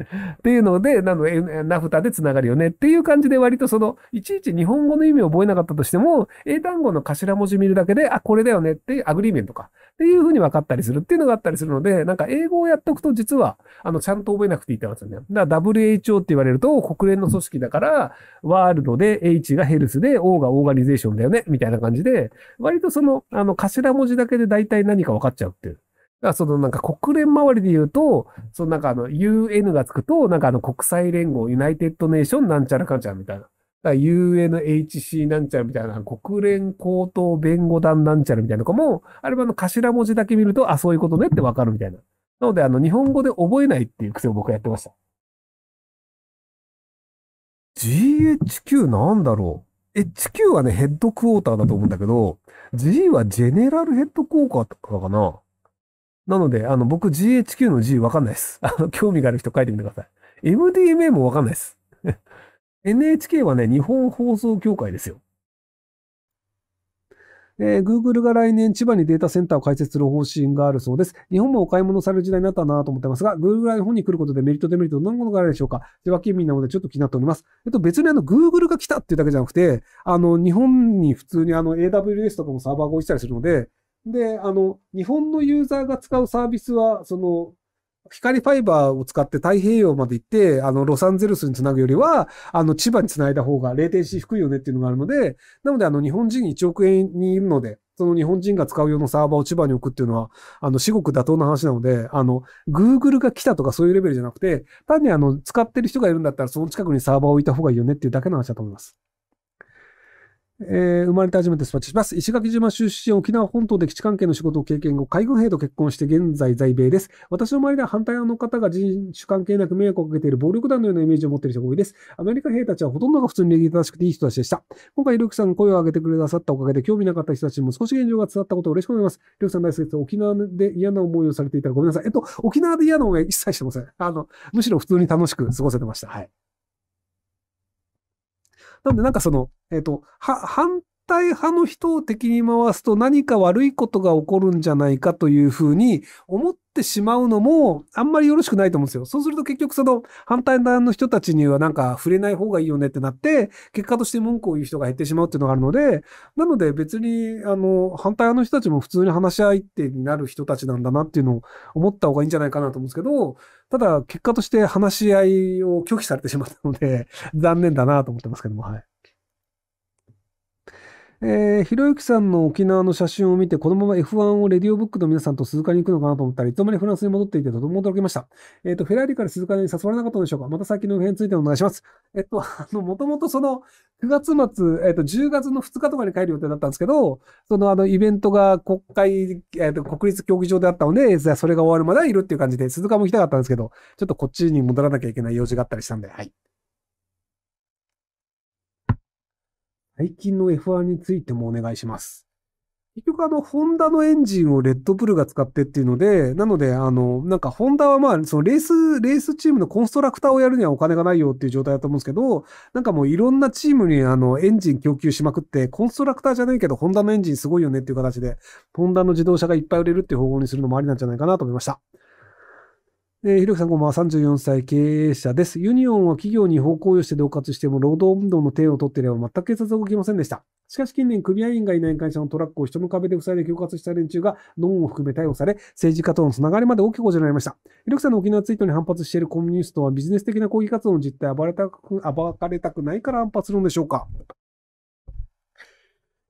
っていうので、なので、ナフタで繋がるよねっていう感じで割とその、いちいち日本語の意味味を覚えなかったとしても、英単語の頭文字見るだけで、あ、これだよねって、アグリーメントか。っていうふうに分かったりするっていうのがあったりするので、なんか英語をやっとくと実は、あの、ちゃんと覚えなくていいって話すんだよ。だから WHO って言われると、国連の組織だから、ワールドで H がヘルスで O がオーガニゼーションだよね、みたいな感じで、割とその、あの、頭文字だけで大体何か分かっちゃうっていう。だそのなんか国連周りで言うと、そのなんかあの UN がつくと、なんかあの国際連合、ユナイテッドネーションなんちゃらかんちゃらみたいな。UNHC なんちゃらみたいな、国連高等弁護団なんちゃらみたいなのかも、あれはあの頭文字だけ見ると、あ、そういうことねってわかるみたいな。なので、あの、日本語で覚えないっていう癖を僕はやってました。GHQ なんだろう ?HQ はね、ヘッドクォーターだと思うんだけど、G はジェネラルヘッドクォーターとかかななので、あの、僕 GHQ の G わかんないです。あの、興味がある人書いてみてください。MDMA もわかんないです。NHK はね、日本放送協会ですよ。えー、Google が来年千葉にデータセンターを開設する方針があるそうです。日本もお買い物される時代になったなと思ってますが、Google が日本に来ることでメリット、デメリット、どんなものがあるでしょうか千葉県民なのでちょっと気になっております。えっと、別にあの、Google が来たっていうだけじゃなくて、あの、日本に普通にあの、AWS とかもサーバーが落ちたりするので、で、あの、日本のユーザーが使うサービスは、その、光ファイバーを使って太平洋まで行って、あの、ロサンゼルスにつなぐよりは、あの、千葉につないだ方が0点低いよねっていうのがあるので、なので、あの、日本人1億円にいるので、その日本人が使う用のサーバーを千葉に置くっていうのは、あの、至極妥当な話なので、あの、Google が来たとかそういうレベルじゃなくて、単にあの、使ってる人がいるんだったら、その近くにサーバーを置いた方がいいよねっていうだけの話だと思います。えー、生まれて初めてスパチします。石垣島出身、沖縄本島で基地関係の仕事を経験後、海軍兵と結婚して現在在米です。私の周りでは反対側の方が人種関係なく迷惑をかけている暴力団のようなイメージを持っている人が多いです。アメリカ兵たちはほとんどが普通に礼儀正しくていい人たちでした。今回、ルークさんが声を上げてくださったおかげで、興味なかった人たちにも少し現状が伝わったことを嬉しく思います。ルークさん大好きです。沖縄で嫌な思いをされていたらごめんなさい。えっと、沖縄で嫌な思いは一切してません。あの、むしろ普通に楽しく過ごせてました。はい。なんでなんかその、えっ、ー、と、反対派の人を敵に回すと何か悪いことが起こるんじゃないかというふうに思っってしまうのも、あんまりよろしくないと思うんですよ。そうすると結局その反対側の人たちにはなんか触れない方がいいよねってなって、結果として文句を言う人が減ってしまうっていうのがあるので、なので別に、あの、反対側の人たちも普通に話し相手になる人たちなんだなっていうのを思った方がいいんじゃないかなと思うんですけど、ただ結果として話し合いを拒否されてしまったので、残念だなと思ってますけども、はい。えー、ひろゆきさんの沖縄の写真を見て、このまま F1 をレディオブックの皆さんと鈴鹿に行くのかなと思ったらいつの間にフランスに戻っていてとても驚きました。えっ、ー、と、フェラーリから鈴鹿に誘われなかったのでしょうかまた先の辺についてお願いします。えっと、あの、もともとその、9月末、えっ、と、10月の2日とかに帰る予定だったんですけど、そのあの、イベントが国会、えっ、と、国立競技場であったので、じゃそれが終わるまではいるっていう感じで、鈴鹿も行きたかったんですけど、ちょっとこっちに戻らなきゃいけない用事があったりしたんで、はい。最近の F1 についてもお願いします。結局あの、ホンダのエンジンをレッドブルが使ってっていうので、なので、あの、なんかホンダはまあ、そのレース、レースチームのコンストラクターをやるにはお金がないよっていう状態だと思うんですけど、なんかもういろんなチームにあの、エンジン供給しまくって、コンストラクターじゃないけど、ホンダのエンジンすごいよねっていう形で、ホンダの自動車がいっぱい売れるっていう方法にするのもありなんじゃないかなと思いました。えー、ひろきさんこんばんは、34歳経営者です。ユニオンは企業に方向をして恫喝しても、労働運動の手を取っていれば全く警察は動きませんでした。しかし近年、組合員がいない会社のトラックを人の壁で塞いで恐喝した連中が、ノンを含め逮捕され、政治家とのつながりまで大きく報じられました。ひろきさんの沖縄ツイートに反発しているコミュニストは、ビジネス的な抗議活動の実態を暴れたく、暴かれたくないから反発するんでしょうか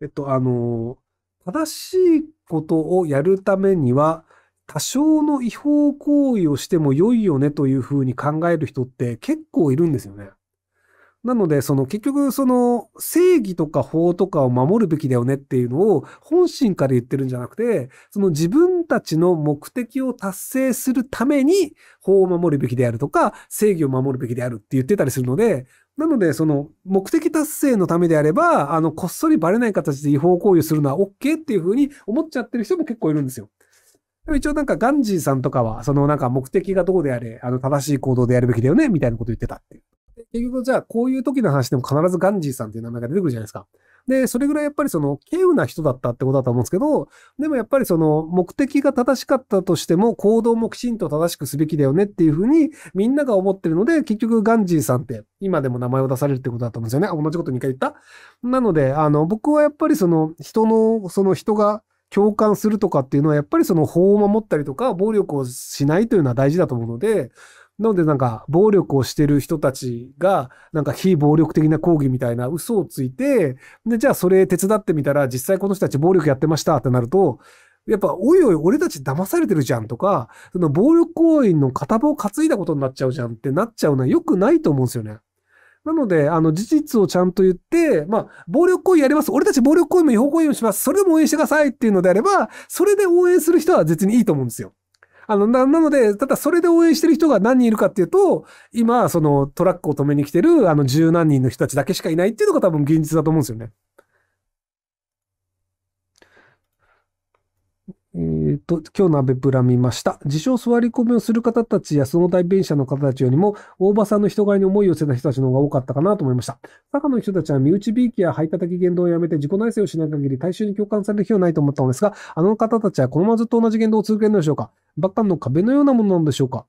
えっと、あの、正しいことをやるためには、多少の違法行為をしても良いよねというふうに考える人って結構いるんですよね。なので、その結局、その正義とか法とかを守るべきだよねっていうのを本心から言ってるんじゃなくて、その自分たちの目的を達成するために法を守るべきであるとか、正義を守るべきであるって言ってたりするので、なので、その目的達成のためであれば、あの、こっそりバレない形で違法行為をするのは OK っていうふうに思っちゃってる人も結構いるんですよ。一応なんかガンジーさんとかは、そのなんか目的がどうであれ、あの正しい行動でやるべきだよね、みたいなこと言ってたっていう。結局じゃあこういう時の話でも必ずガンジーさんっていう名前が出てくるじゃないですか。で、それぐらいやっぱりその、敬有な人だったってことだと思うんですけど、でもやっぱりその、目的が正しかったとしても、行動もきちんと正しくすべきだよねっていうふうに、みんなが思ってるので、結局ガンジーさんって、今でも名前を出されるってことだと思うんですよね。同じこと2回言ったなので、あの、僕はやっぱりその、人の、その人が、共感するとかっていうのは、やっぱりその法を守ったりとか、暴力をしないというのは大事だと思うので、なのでなんか、暴力をしてる人たちが、なんか非暴力的な抗議みたいな嘘をついて、で、じゃあそれ手伝ってみたら、実際この人たち暴力やってましたってなると、やっぱ、おいおい、俺たち騙されてるじゃんとか、その暴力行為の片棒を担いだことになっちゃうじゃんってなっちゃうのは良くないと思うんですよね。なので、あの、事実をちゃんと言って、まあ、暴力行為やります。俺たち暴力行為も違法行為もします。それでも応援してくださいっていうのであれば、それで応援する人は別にいいと思うんですよ。あの、な、なので、ただそれで応援してる人が何人いるかっていうと、今、そのトラックを止めに来てる、あの、十何人の人たちだけしかいないっていうのが多分現実だと思うんですよね。えー、と、今日のアベプラ見ました。自称座り込みをする方たちやその代弁者の方たちよりも、大場さんの人柄に思いを寄せた人たちの方が多かったかなと思いました。坂の人たちは身内びいきや排他的言動をやめて自己内政をしない限り大衆に共感される日はないと思ったのですが、あの方たちはこのままずっと同じ言動を続けるのでしょうかバカの壁のようなものなのでしょうか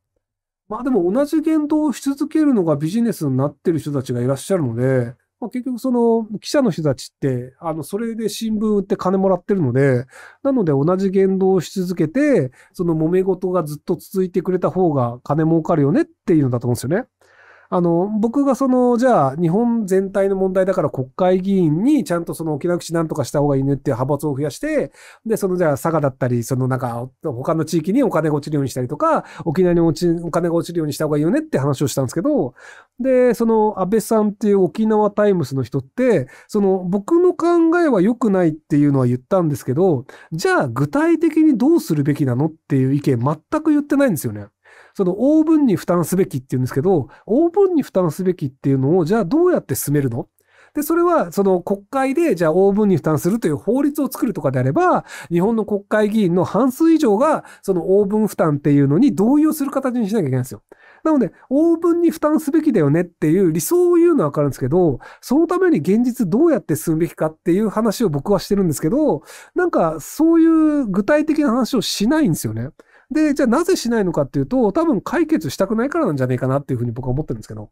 まあでも同じ言動をし続けるのがビジネスになってる人たちがいらっしゃるので、まあ、結局その記者の人たちって、あの、それで新聞売って金もらってるので、なので同じ言動をし続けて、その揉め事がずっと続いてくれた方が金儲かるよねっていうのだと思うんですよね。あの、僕がその、じゃあ、日本全体の問題だから国会議員にちゃんとその沖縄口なんとかした方がいいねっていう派閥を増やして、で、そのじゃあ佐賀だったり、そのなんか、他の地域にお金が落ちるようにしたりとか、沖縄にお金が落ちるようにした方がいいよねって話をしたんですけど、で、その安倍さんっていう沖縄タイムスの人って、その僕の考えは良くないっていうのは言ったんですけど、じゃあ具体的にどうするべきなのっていう意見全く言ってないんですよね。そのオーブンに負担すべきっていうんですけど、オーブンに負担すべきっていうのを、じゃあどうやって進めるので、それは、その国会で、じゃあ、オーブンに負担するという法律を作るとかであれば、日本の国会議員の半数以上が、そのオーブン負担っていうのに同意をする形にしなきゃいけないんですよ。なので、オーブンに負担すべきだよねっていう理想を言うのはわかるんですけど、そのために現実どうやって進むべきかっていう話を僕はしてるんですけど、なんか、そういう具体的な話をしないんですよね。で、じゃあなぜしないのかっていうと、多分解決したくないからなんじゃねえかなっていうふうに僕は思ってるんですけど。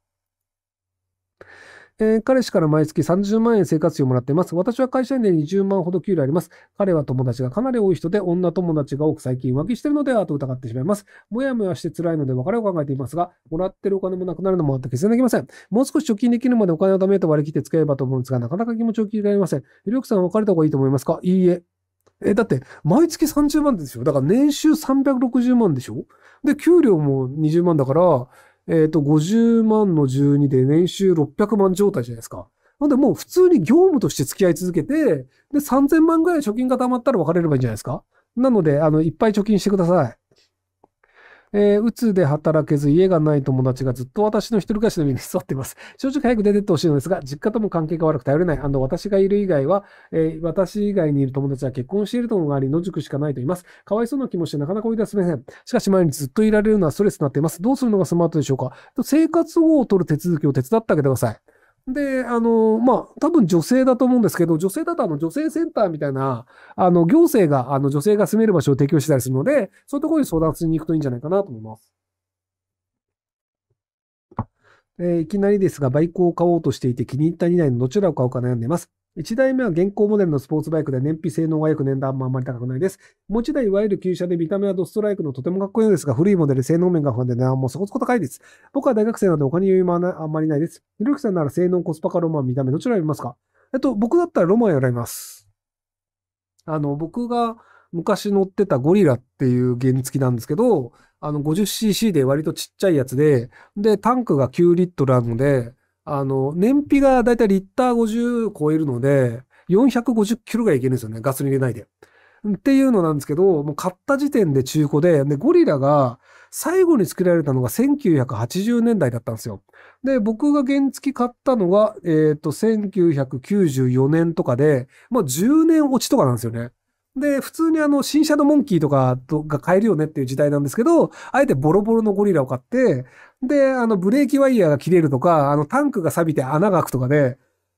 えー、彼氏から毎月30万円生活費をもらっています。私は会社員で20万ほど給料あります。彼は友達がかなり多い人で、女友達が多く最近浮気してるのではと疑ってしまいます。もやもやして辛いので別れを考えていますが、もらってるお金もなくなるのもあって決断できません。もう少し貯金できるまでお金を貯めと割り切って使えばと思うんですが、なかなか気持ちを切り替えません。ひろゆきさんは別れた方がいいと思いますかいいえ。え、だって、毎月30万ですよ。だから年収360万でしょで、給料も20万だから、えっ、ー、と、50万の12で年収600万状態じゃないですか。なんでもう普通に業務として付き合い続けて、で、3000万ぐらい貯金が溜まったら別れればいいんじゃないですかなので、あの、いっぱい貯金してください。えー、うつで働けず家がない友達がずっと私の一人暮らしの身に座っています。正直早く出てってほしいのですが、実家とも関係が悪く頼れない。私がいる以外は、えー、私以外にいる友達は結婚しているともあり、野宿しかないと言います。かわいそうな気もしてなかなか追い出せません。しかし前にずっといられるのはストレスになっています。どうするのがスマートでしょうか生活保護を取る手続きを手伝ってあげてください。で、あの、まあ、多分女性だと思うんですけど、女性だとあの女性センターみたいな、あの、行政があの女性が住める場所を提供したりするので、そういうところに相談しに行くといいんじゃないかなと思います。えー、いきなりですが、バイクを買おうとしていて気に入った2台のどちらを買うか悩んでいます。1台目は現行モデルのスポーツバイクで燃費性能が良く年段もあんまり高くないです。もう一台いわゆる旧車で見た目はドストライクのとてもかっこいいのですが、古いモデル性能面が不安で値段もそこそこ高いです。僕は大学生なのでお金余裕もあんまりないです。ひろゆきさんなら性能、コスパかロマン、見た目どちら選びますかえっと、僕だったらロマン選びます。あの、僕が昔乗ってたゴリラっていう原付きなんですけど、あの 50cc で割とちっちゃいやつで、で、タンクが9リットルあるので、あの、燃費がだいたいリッター50超えるので、450キロぐらいいけるんですよね。ガスに入れないで。っていうのなんですけど、もう買った時点で中古で、で、ゴリラが最後に作られたのが1980年代だったんですよ。で、僕が原付買ったのが、えっ、ー、と、1994年とかで、まあ10年落ちとかなんですよね。で、普通にあの、新車のモンキーとかが買えるよねっていう時代なんですけど、あえてボロボロのゴリラを買って、で、あの、ブレーキワイヤーが切れるとか、あの、タンクが錆びて穴が開くとかで、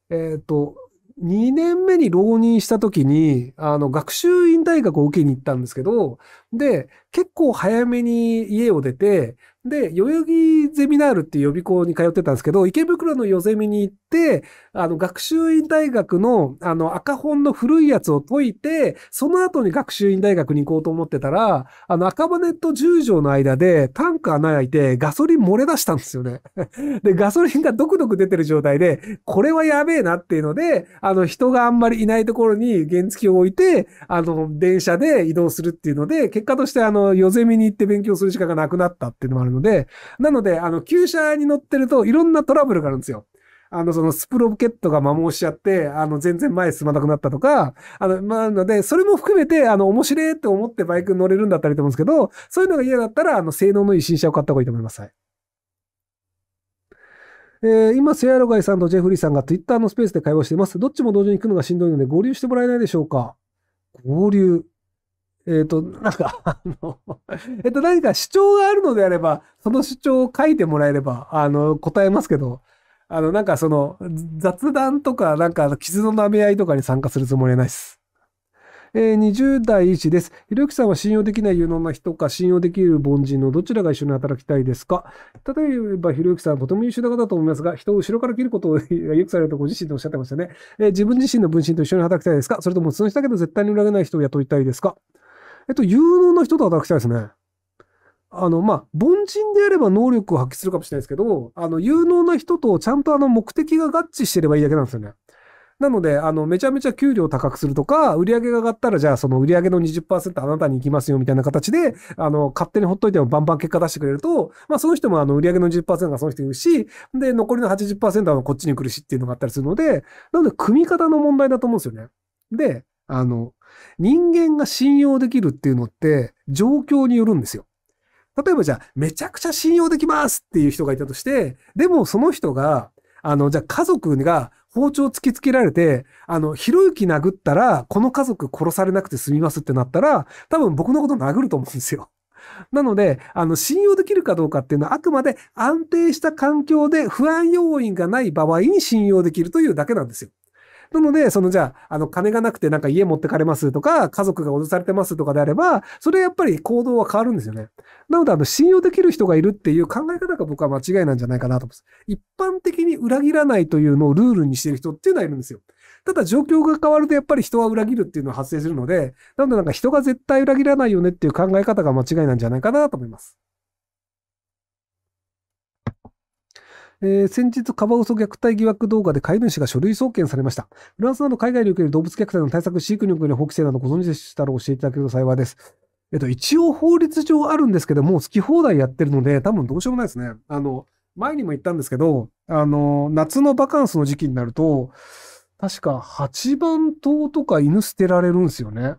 えっ、ー、と、2年目に浪人した時に、あの、学習院大学を受けに行ったんですけど、で、結構早めに家を出て、で、代々木ゼミナールっていう予備校に通ってたんですけど、池袋の代ゼミに行って、あの、学習院大学の、あの、赤本の古いやつを解いて、その後に学習院大学に行こうと思ってたら、あの、赤羽と十条の間で、タンク穴開いて、ガソリン漏れ出したんですよね。で、ガソリンがドクドク出てる状態で、これはやべえなっていうので、あの、人があんまりいないところに原付を置いて、あの、電車で移動するっていうので、結果としてあの、代ゼミに行って勉強する時間がなくなったっていうのもあるので、なので、あの、旧車に乗ってるといろんなトラブルがあるんですよ。あの、そのスプロケットが摩耗しちゃって、あの、全然前進まなくなったとか、あの、まあ、なので、それも含めて、あの、面白いって思ってバイクに乗れるんだったらいいと思うんですけど、そういうのが嫌だったら、あの、性能のいい新車を買った方がいいと思います。はい。えー、今、セアロガイさんとジェフリーさんが Twitter のスペースで会話しています。どっちも同時に行くのがしんどいので合流してもらえないでしょうか合流。えっ、ー、と、なんか、あの、えっ、と、何か主張があるのであれば、その主張を書いてもらえれば、あの、答えますけど、あの、なんかその、雑談とか、なんか、傷の舐め合いとかに参加するつもりはないです。えー、20代医師です。ひろゆきさんは信用できない有能な人か、信用できる凡人のどちらが一緒に働きたいですか例えば、ひろゆきさんはとても優秀な方だと思いますが、人を後ろから切ることをよくされるとご自身でおっしゃってましたね。えー、自分自身の分身と一緒に働きたいですかそれともその人だけど絶対に裏切らない人を雇いたいですかえっと、有能な人と働きたいですね。あの、まあ、凡人であれば能力を発揮するかもしれないですけど、あの、有能な人とちゃんとあの、目的が合致してればいいだけなんですよね。なので、あの、めちゃめちゃ給料高くするとか、売り上げが上がったら、じゃあその売り上げの20%あなたに行きますよみたいな形で、あの、勝手にほっといてもバンバン結果出してくれると、まあその人もあの、売り上げの20%がその人いるし、で、残りの80%はこっちに来るしっていうのがあったりするので、なので、組み方の問題だと思うんですよね。で、あの、人間が信用できるっていうのって状況によるんですよ。例えばじゃあ、めちゃくちゃ信用できますっていう人がいたとして、でもその人が、あの、じゃあ家族が包丁突きつけられて、あの、ひろゆき殴ったら、この家族殺されなくて済みますってなったら、多分僕のこと殴ると思うんですよ。なので、あの、信用できるかどうかっていうのは、あくまで安定した環境で不安要因がない場合に信用できるというだけなんですよ。なので、そのじゃあ、あの、金がなくてなんか家持ってかれますとか、家族が脅されてますとかであれば、それやっぱり行動は変わるんですよね。なので、あの、信用できる人がいるっていう考え方が僕は間違いなんじゃないかなと思います。一般的に裏切らないというのをルールにしている人っていうのはいるんですよ。ただ状況が変わるとやっぱり人は裏切るっていうのは発生するので、なのでなんか人が絶対裏切らないよねっていう考え方が間違いなんじゃないかなと思います。えー、先日、カバウソ虐待疑惑動画で飼い主が書類送検されました。フランスなど海外における動物虐待の対策、飼育における法規制などご存知でしたら教えていただけると幸いです。えっと、一応法律上あるんですけども、好き放題やってるので、多分どうしようもないですね。あの、前にも言ったんですけど、あの、夏のバカンスの時期になると、確か8番島とか犬捨てられるんですよね。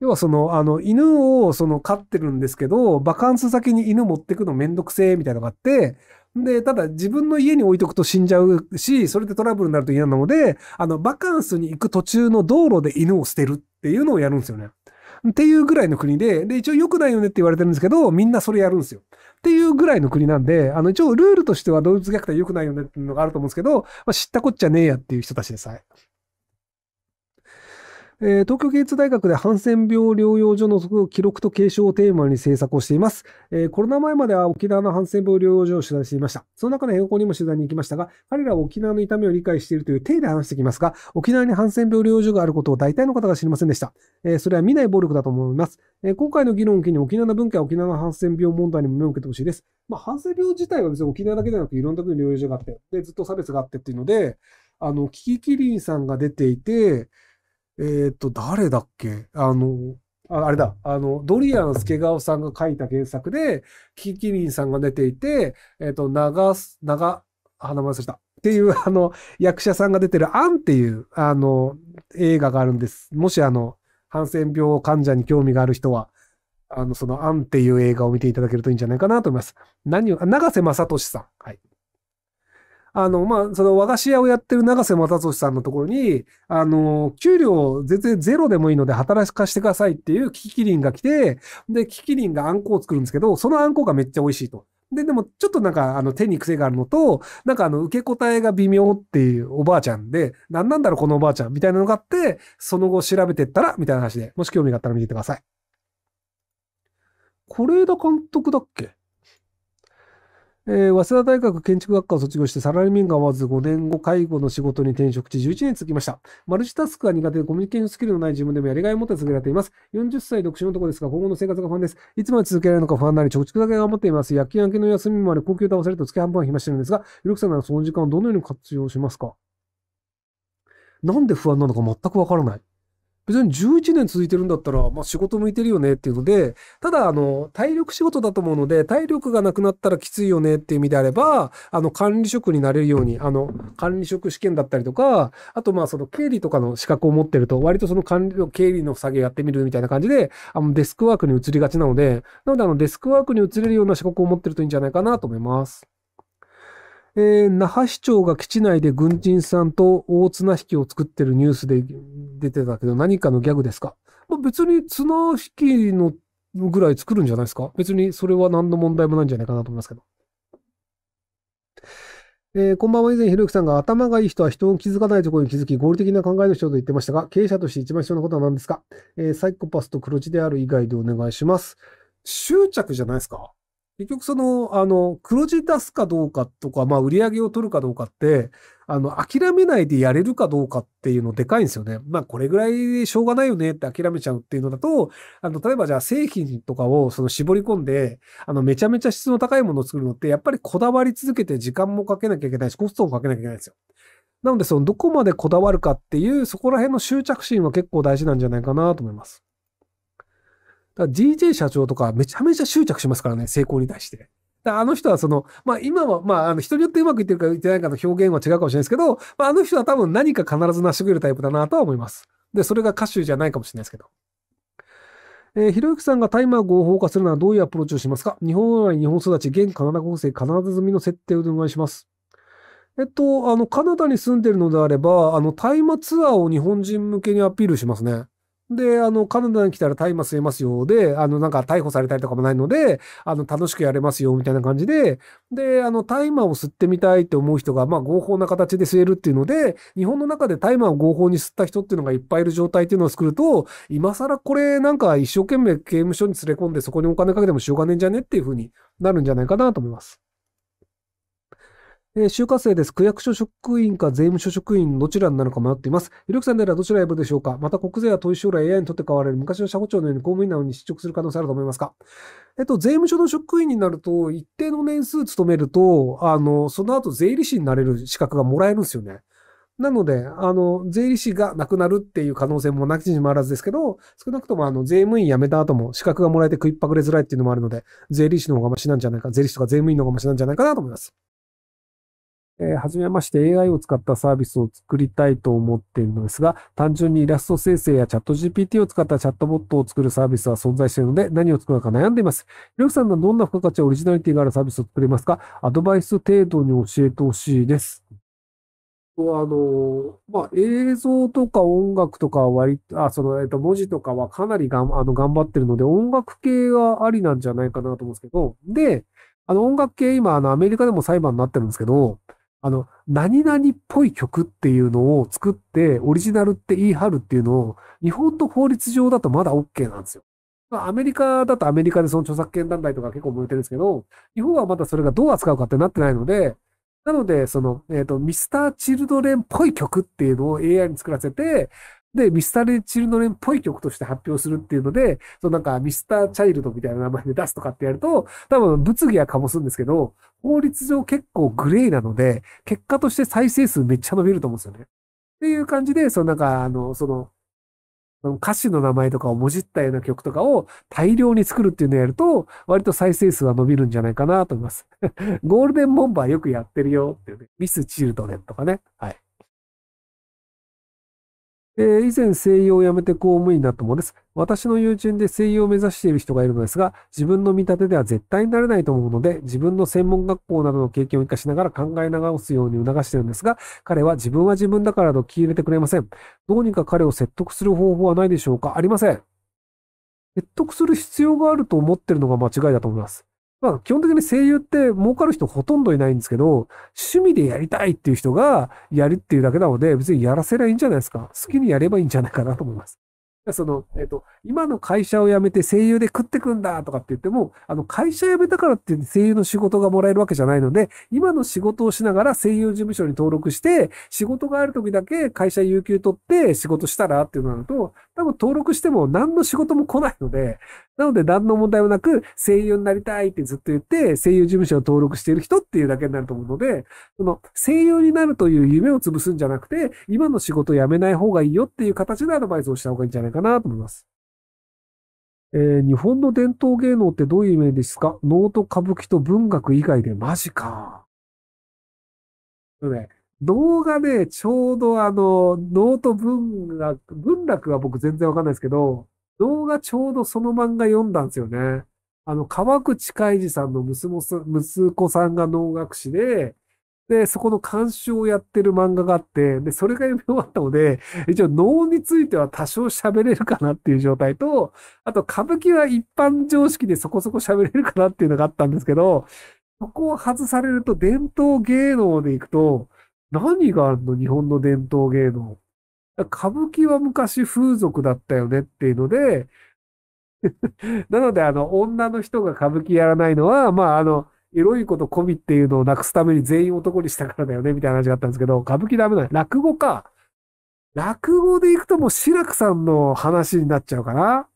要はその、あの、犬をその飼ってるんですけど、バカンス先に犬持ってくのめんどくせえみたいなのがあって、で、ただ自分の家に置いとくと死んじゃうし、それでトラブルになると嫌なので、あの、バカンスに行く途中の道路で犬を捨てるっていうのをやるんですよね。っていうぐらいの国で、で、一応良くないよねって言われてるんですけど、みんなそれやるんですよ。っていうぐらいの国なんで、あの、一応ルールとしては動物虐待良くないよねっていうのがあると思うんですけど、まあ、知ったこっちゃねえやっていう人たちでさえ。えー、東京芸術大学でハンセン病療養所の記録と継承をテーマに制作をしています。えー、コロナ前までは沖縄のハンセン病療養所を取材していました。その中で変更にも取材に行きましたが、彼らは沖縄の痛みを理解しているという体で話してきますが、沖縄にハンセン病療養所があることを大体の方が知りませんでした。えー、それは見ない暴力だと思います。え今回の議論を機に沖縄の文化や沖縄のハンセン病問題にも目を向けてほしいです。まあ、ハンセン病自体は別に沖縄だけでなくいろんな国に療養所があって、で、ずっと差別があってっていうので、あの、キキキリンさんが出ていて、えー、っと、誰だっけあの、ああれだ、あの、ドリアン・スケガオさんが書いた原作で、キキリンさんが出ていて、えー、っと、長、長、花名さんた。っていう、あの、役者さんが出てる、アンっていう、あの、映画があるんです。もし、あの、ハンセン病患者に興味がある人は、あの、その、アンっていう映画を見ていただけるといいんじゃないかなと思います。何を、長瀬正俊さん。はい。あの、まあ、その和菓子屋をやってる長瀬正俊さんのところに、あの、給料全然ゼロでもいいので働かしてくださいっていうキキリンが来て、で、キキリンがあんこを作るんですけど、そのあんこがめっちゃ美味しいと。で、でも、ちょっとなんか、あの、手に癖があるのと、なんか、あの、受け答えが微妙っていうおばあちゃんで、なんなんだろう、このおばあちゃん、みたいなのがあって、その後調べてったら、みたいな話で、もし興味があったら見ててください。是枝監督だっけえー、早稲田大学建築学科を卒業してサラリーマンがわず5年後、介護の仕事に転職し11年続きました。マルチタスクが苦手でコミュニケーションスキルのない自分でもやりがいを持って続けられています。40歳独身のところですが、今後の生活が不安です。いつまで続けられるのか不安なり、貯蓄だけ頑張っています。夜勤明けの休みまで高級倒されると月半分は暇してるんですが、ゆるくさんならその時間をどのように活用しますかなんで不安なのか全くわからない。別に11年続いてるんだったら、まあ仕事向いてるよねっていうので、ただ、あの、体力仕事だと思うので、体力がなくなったらきついよねっていう意味であれば、あの、管理職になれるように、あの、管理職試験だったりとか、あと、まあその経理とかの資格を持ってると、割とその管理、経理の作業やってみるみたいな感じで、あの、デスクワークに移りがちなので、なので、あの、デスクワークに移れるような資格を持ってるといいんじゃないかなと思います。えー、那覇市長が基地内で軍人さんと大綱引きを作ってるニュースで出てたけど、何かのギャグですか、まあ、別に綱引きのぐらい作るんじゃないですか別にそれは何の問題もないんじゃないかなと思いますけど。えー、こんばんは。以前、ひろゆきさんが頭がいい人は人を気づかないところに気づき、合理的な考えの人と言ってましたが、経営者として一番必要なことは何ですか、えー、サイコパスと黒字である以外でお願いします。執着じゃないですか結局その、あの、黒字出すかどうかとか、まあ売り上げを取るかどうかって、あの、諦めないでやれるかどうかっていうのでかいんですよね。まあこれぐらいでしょうがないよねって諦めちゃうっていうのだと、あの、例えばじゃあ製品とかをその絞り込んで、あの、めちゃめちゃ質の高いものを作るのって、やっぱりこだわり続けて時間もかけなきゃいけないし、コストもかけなきゃいけないんですよ。なので、その、どこまでこだわるかっていう、そこら辺の執着心は結構大事なんじゃないかなと思います。だから DJ 社長とかめちゃめちゃ執着しますからね、成功に対して。あの人はその、まあ今は、まああの人によってうまくいってるかいってないかの表現は違うかもしれないですけど、まああの人は多分何か必ず成し遂げるタイプだなとは思います。で、それが歌手じゃないかもしれないですけど。えー、ひろゆきさんがタイマー合法化するならどういうアプローチをしますか日本生まれ、日本育ち、現カナダ国籍、カナダ済みの設定をお願いします。えっと、あの、カナダに住んでるのであれば、あの、大麻ツアーを日本人向けにアピールしますね。で、あの、カナダに来たら大麻吸えますよ。で、あの、なんか逮捕されたりとかもないので、あの、楽しくやれますよ、みたいな感じで、で、あの、大麻を吸ってみたいって思う人が、まあ、合法な形で吸えるっていうので、日本の中で大麻を合法に吸った人っていうのがいっぱいいる状態っていうのを作ると、今更これ、なんか一生懸命刑務所に連れ込んで、そこにお金かけてもしょうがねえんじゃねっていうふうになるんじゃないかなと思います。えー、就活生です。区役所職員か税務署職員どちらになるか迷っています。ゆるきさんであればどちらを選ぶでしょうかまた国税は投資将来 AI にとって変われる昔の社保庁のように公務員なのに失職する可能性あると思いますかえっと、税務署の職員になると、一定の年数勤めると、あの、その後税理士になれる資格がもらえるんですよね。なので、あの、税理士がなくなるっていう可能性もなきにもあらずですけど、少なくともあの、税務員辞めた後も資格がもらえて食いっぱぐれづらいっていうのもあるので、税理士の方がマシなんじゃないか、税理士とか税務員の方がマシなんじゃないかなと思います。えー、はじめまして AI を使ったサービスを作りたいと思っているのですが、単純にイラスト生成やチャット GPT を使ったチャットボットを作るサービスは存在しているので、何を作るのか悩んでいます。ひろきさんはどんな付加価値やオリジナリティがあるサービスを作りますかアドバイス程度に教えてほしいです。あの、まあ、映像とか音楽とかは割と、あ、その、えっと、文字とかはかなりがん、あの、頑張ってるので、音楽系はありなんじゃないかなと思うんですけど、で、あの、音楽系今、あの、アメリカでも裁判になってるんですけど、あの、何々っぽい曲っていうのを作って、オリジナルって言い張るっていうのを、日本の法律上だとまだ OK なんですよ。まあ、アメリカだとアメリカでその著作権団体とか結構燃えてるんですけど、日本はまだそれがどう扱うかってなってないので、なので、その、えっ、ー、と、ミスター・チルドレンっぽい曲っていうのを AI に作らせて、で、ミスター・チルドレンっぽい曲として発表するっていうので、そのなんかミスター・チャイルドみたいな名前で出すとかってやると、多分物議はかもすんですけど、法律上結構グレーなので、結果として再生数めっちゃ伸びると思うんですよね。っていう感じで、そのなんか、あの、その、歌詞の名前とかをもじったような曲とかを大量に作るっていうのをやると、割と再生数は伸びるんじゃないかなと思います。ゴールデンボンバーよくやってるよっていうね。ミス・チルドレンとかね。はい。えー、以前、声優を辞めて公務員になったものです。私の友人で声優を目指している人がいるのですが、自分の見立てでは絶対になれないと思うので、自分の専門学校などの経験を生かしながら考え直すように促しているんですが、彼は自分は自分だからと気入れてくれません。どうにか彼を説得する方法はないでしょうかありません。説得する必要があると思っているのが間違いだと思います。まあ、基本的に声優って儲かる人ほとんどいないんですけど、趣味でやりたいっていう人がやるっていうだけなので、別にやらせりゃいいんじゃないですか。好きにやればいいんじゃないかなと思います。その、えっ、と、今の会社を辞めて声優で食ってくんだとかって言っても、あの、会社辞めたからって声優の仕事がもらえるわけじゃないので、今の仕事をしながら声優事務所に登録して、仕事がある時だけ会社有給取って仕事したらっていうのなると、多分登録しても何の仕事も来ないので、なので何の問題もなく声優になりたいってずっと言って声優事務所を登録している人っていうだけになると思うので、その声優になるという夢を潰すんじゃなくて、今の仕事を辞めない方がいいよっていう形でアドバイスをした方がいいんじゃないかなと思います。えー、日本の伝統芸能ってどういうイメージですか能と歌舞伎と文学以外でマジか。ね、画で、ね、ちょうどあの、能と文学、文楽は僕全然わかんないですけど、動画ちょうどその漫画読んだんですよね。あの、川口海二さんの娘さ息子さんが能楽師で、で、そこの監修をやってる漫画があって、で、それが読み終わったので、一応能については多少喋れるかなっていう状態と、あと歌舞伎は一般常識でそこそこ喋れるかなっていうのがあったんですけど、そこを外されると伝統芸能で行くと、何があるの日本の伝統芸能。歌舞伎は昔風俗だったよねっていうので なので、あの、女の人が歌舞伎やらないのは、まあ、あの、エロいこと込みっていうのをなくすために全員男にしたからだよね、みたいな話があったんですけど、歌舞伎ダメだ。落語か。落語で行くともうらくさんの話になっちゃうかな。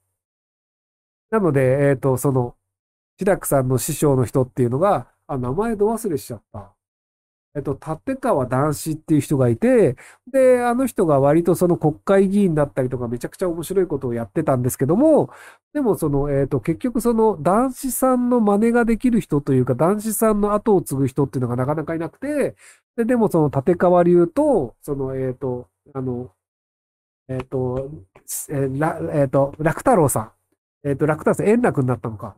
なので、えっ、ー、と、その、らくさんの師匠の人っていうのが、あ、名前ど忘れしちゃった。えっと、立川談志っていう人がいて、で、あの人が割とその国会議員だったりとかめちゃくちゃ面白いことをやってたんですけども、でもその、えっと、結局その男子さんの真似ができる人というか、男子さんの後を継ぐ人っていうのがなかなかいなくて、で、でもその立川流と、その、えっと、あの、えっと、えー、ら、えっと、楽太郎さん。えっと、楽太郎さん、円楽になったのか。だか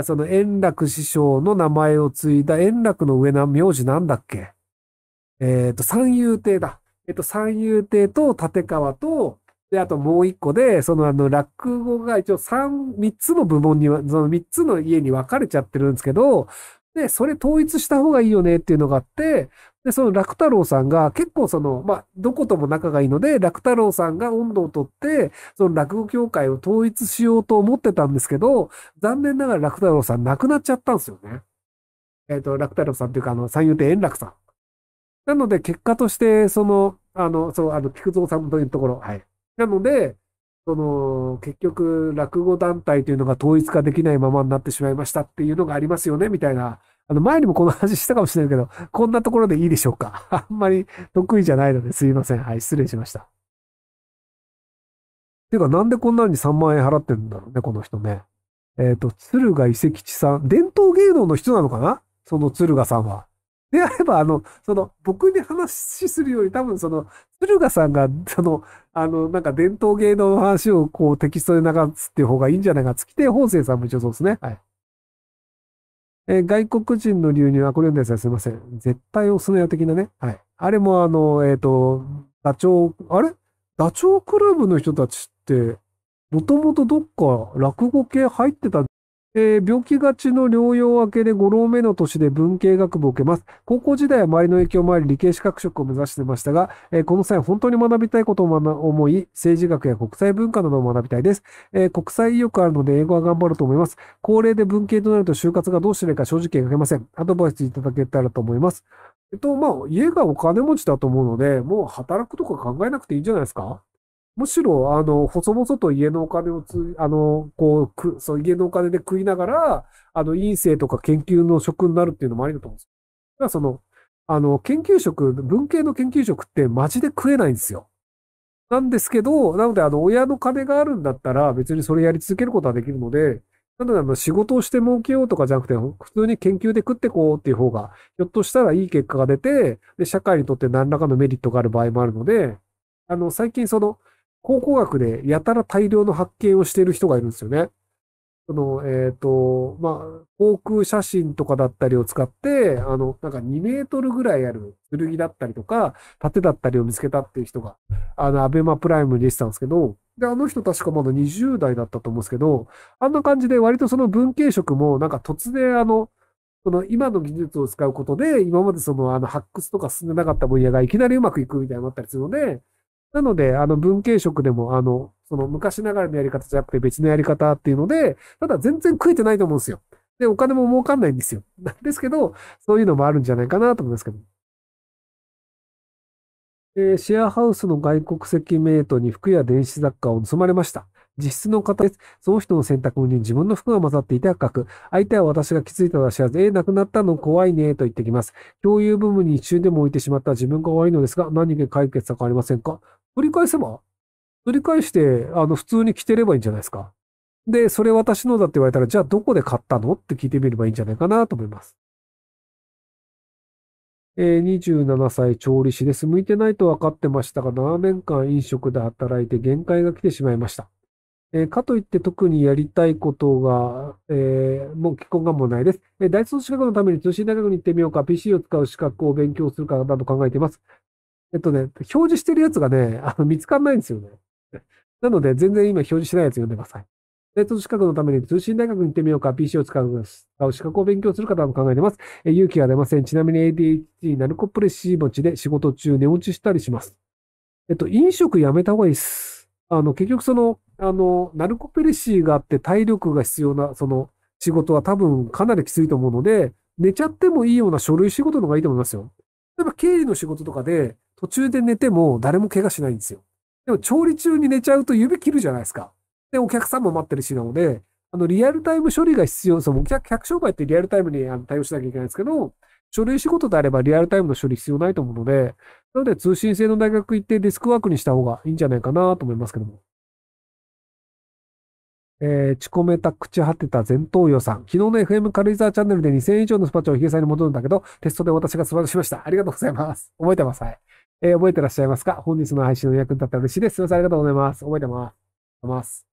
らその円楽師匠の名前を継いだ円楽の上の名字なんだっけえっ、ー、と、三遊亭だ。えっ、ー、と、三遊亭と立川と、で、あともう一個で、そのあの、落語が一応三、三つの部門に、その三つの家に分かれちゃってるんですけど、で、それ統一した方がいいよねっていうのがあって、で、その楽太郎さんが結構その、まあ、どことも仲がいいので、楽太郎さんが温度をとって、その落語協会を統一しようと思ってたんですけど、残念ながら楽太郎さん亡くなっちゃったんですよね。えっ、ー、と、楽太郎さんというか、あの、三遊亭円楽さん。なので、結果として、その、あの、そう、あの、菊蔵さんというところ。はい。なので、その、結局、落語団体というのが統一化できないままになってしまいましたっていうのがありますよね、みたいな。あの、前にもこの話したかもしれないけど、こんなところでいいでしょうか。あんまり得意じゃないのですいません。はい、失礼しました。ていうか、なんでこんなに3万円払ってるんだろうね、この人ね。えっ、ー、と、鶴賀遺跡地さん。伝統芸能の人なのかなその鶴賀さんは。であれば、あの、その、僕に話するより、多分その、鶴賀さんが、その、あの、なんか伝統芸能の話をこうテキストで流すっていう方がいいんじゃないか。月亭法政さんも一応そうですね。はい。えー、外国人の流入は、これ読んださい。すいません。絶対おすナめ的なね。はい。あれもあの、えっ、ー、と、ダチョウ、あれダチョウクラブの人たちって、もともとどっか落語系入ってたえー、病気がちの療養明けで5老目の年で文系学部を受けます。高校時代は周りの影響もあり理系資格職を目指していましたが、えー、この際本当に学びたいことを思い、政治学や国際文化などを学びたいです。えー、国際意欲あるので英語は頑張ると思います。高齢で文系となると就活がどうしていいか正直描けません。アドバイスいただけたらと思います。えっと、まあ、家がお金持ちだと思うので、もう働くとか考えなくていいんじゃないですかむしろ、あの、細々と家のお金をつ、あの、こう、くそう家のお金で食いながら、あの、院生とか研究の職になるっていうのもありだと思うんですだからその、あの、研究職、文系の研究職ってマジで食えないんですよ。なんですけど、なので、あの、親の金があるんだったら、別にそれやり続けることはできるので、なので、あの、仕事をして儲けようとかじゃなくて、普通に研究で食ってこうっていう方が、ひょっとしたらいい結果が出て、で、社会にとって何らかのメリットがある場合もあるので、あの、最近その、考古学でやたら大量の発見をしている人がいるんですよね。その、えっ、ー、と、まあ、航空写真とかだったりを使って、あの、なんか2メートルぐらいある剣だったりとか、盾だったりを見つけたっていう人が、あの、アベマプライムに出てたんですけど、で、あの人確かまだ20代だったと思うんですけど、あんな感じで割とその文系色も、なんか突然あの、その今の技術を使うことで、今までそのあの発掘とか進んでなかった分野がいきなりうまくいくみたいになったりするので、なので、あの文系色でも、あの、その昔ながらのやり方じゃなくて別のやり方っていうので、ただ全然食えてないと思うんですよ。で、お金も儲かんないんですよ。な んですけど、そういうのもあるんじゃないかなと思いますけど。えシェアハウスの外国籍メイトに服や電子雑貨を盗まれました。実質の方です。その人の選択に自分の服が混ざっていて赤く、相手は私が気づいたらは知らず、えー、亡くなったの怖いね、と言ってきます。共有部分に一瞬でも置いてしまった自分が悪いのですが、何が解決策ありませんか取り返せば取り返して、あの、普通に着てればいいんじゃないですか。で、それ私のだって言われたら、じゃあどこで買ったのって聞いてみればいいんじゃないかなと思います。えー、27歳調理師です。向いてないと分かってましたが、7年間飲食で働いて限界が来てしまいました。えー、かといって特にやりたいことが、えー、もう既婚がもないです。えー、大卒資格のために通信大学に行ってみようか、PC を使う資格を勉強するかなど考えています。えっとね、表示してるやつがね、あの見つかんないんですよね。なので、全然今表示してないやつ読んでください。ネット資格のために通信大学に行ってみようか、PC を使う資格を勉強する方も考えてます。え勇気が出ません。ちなみに ADHD、ナルコプレシー持ちで仕事中寝落ちしたりします。えっと、飲食やめた方がいいです。あの、結局その、あの、ナルコプレシーがあって体力が必要な、その、仕事は多分かなりきついと思うので、寝ちゃってもいいような書類仕事の方がいいと思いますよ。例えば経理の仕事とかで、途中で寝ても誰も怪我しないんですよ。でも調理中に寝ちゃうと指切るじゃないですか。で、お客さんも待ってるしなので、あの、リアルタイム処理が必要、その客、客商売ってリアルタイムに対応しなきゃいけないんですけど、書類仕事であればリアルタイムの処理必要ないと思うので、なので通信制の大学行ってデスクワークにした方がいいんじゃないかなと思いますけども。えー、ちこめた口ち果てた前頭葉さん。昨日の FM 軽井沢チャンネルで2000以上のスパチャをヒゲさんに戻るんだけど、テストで私が素晴らしました。ありがとうございます。覚えてます。はい。えー、覚えてらっしゃいますか本日の配信の役に立ったら嬉しいです。すいません、ありがとうございます。覚えてます。ます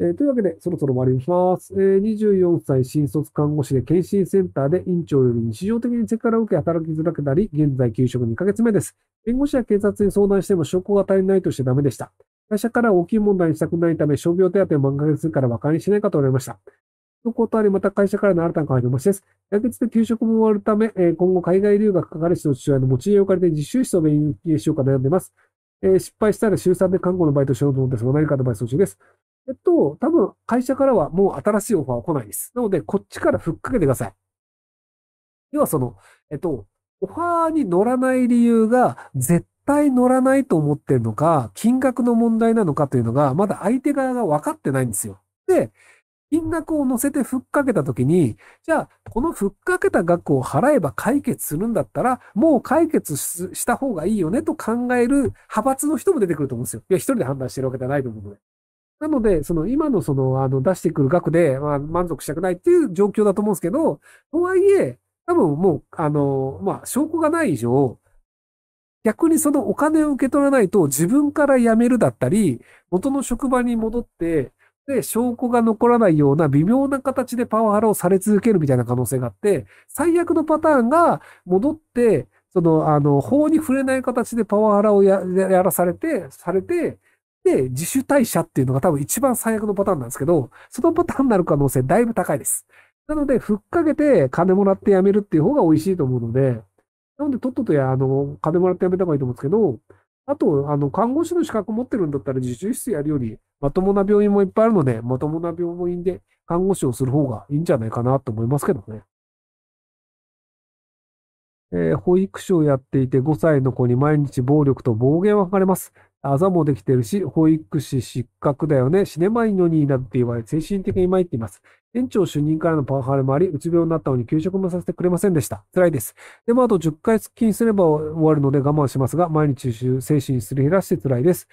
えー、というわけで、そろそろ終わりにします。えー、24歳新卒看護師で検診センターで院長より日常的にセクハラを受け働きづらくなり、現在休職2ヶ月目です。弁護士や警察に相談しても証拠が足りないとしてダメでした。会社から大きい問題にしたくないため、傷病手当を満ヶ月から馬鹿にしないかと言われました。とことあり、また会社からの新たな会のお待ちです。来月で給食も終わるため、え今後海外留学かかる人の父親の持ち家を借りて実習室を勉強しようか悩んでます。えー、失敗したら週3で看護のバイトしようと思うんです何かアドバイス中です。えっと、多分会社からはもう新しいオファーは来ないです。なので、こっちからふっかけてください。要はその、えっと、オファーに乗らない理由が絶対乗らないと思ってるのか、金額の問題なのかというのが、まだ相手側が分かってないんですよ。で、金額を乗せてふっかけたときに、じゃあ、このふっかけた額を払えば解決するんだったら、もう解決した方がいいよねと考える派閥の人も出てくると思うんですよ。いや、一人で判断してるわけじゃないと思うので。なので、その今のその、あの、出してくる額で、まあ、満足したくないっていう状況だと思うんですけど、とはいえ、多分もう、あの、まあ、証拠がない以上、逆にそのお金を受け取らないと自分から辞めるだったり、元の職場に戻って、で、証拠が残らないような微妙な形でパワハラをされ続けるみたいな可能性があって、最悪のパターンが戻って、その、あの、法に触れない形でパワハラをやらされて、されて、で、自主退社っていうのが多分一番最悪のパターンなんですけど、そのパターンになる可能性だいぶ高いです。なので、ふっかけて金もらって辞めるっていう方が美味しいと思うので、なので、とっととや、あの、金もらって辞めた方がいいと思うんですけど、あと、あの、看護師の資格持ってるんだったら自習室やるより、まともな病院もいっぱいあるので、まともな病院で看護師をする方がいいんじゃないかなと思いますけどね。えー、保育士をやっていて5歳の子に毎日暴力と暴言を吐かれます。あざもできてるし、保育士失格だよね、死ねまいのに、なって言われ、精神的に参っています。園長主任からのパワハラもあり、うつ病になったのに給食もさせてくれませんでした。辛いです。でもあと10回キ勤すれば終わるので我慢しますが、毎日精神すり減らして辛いです。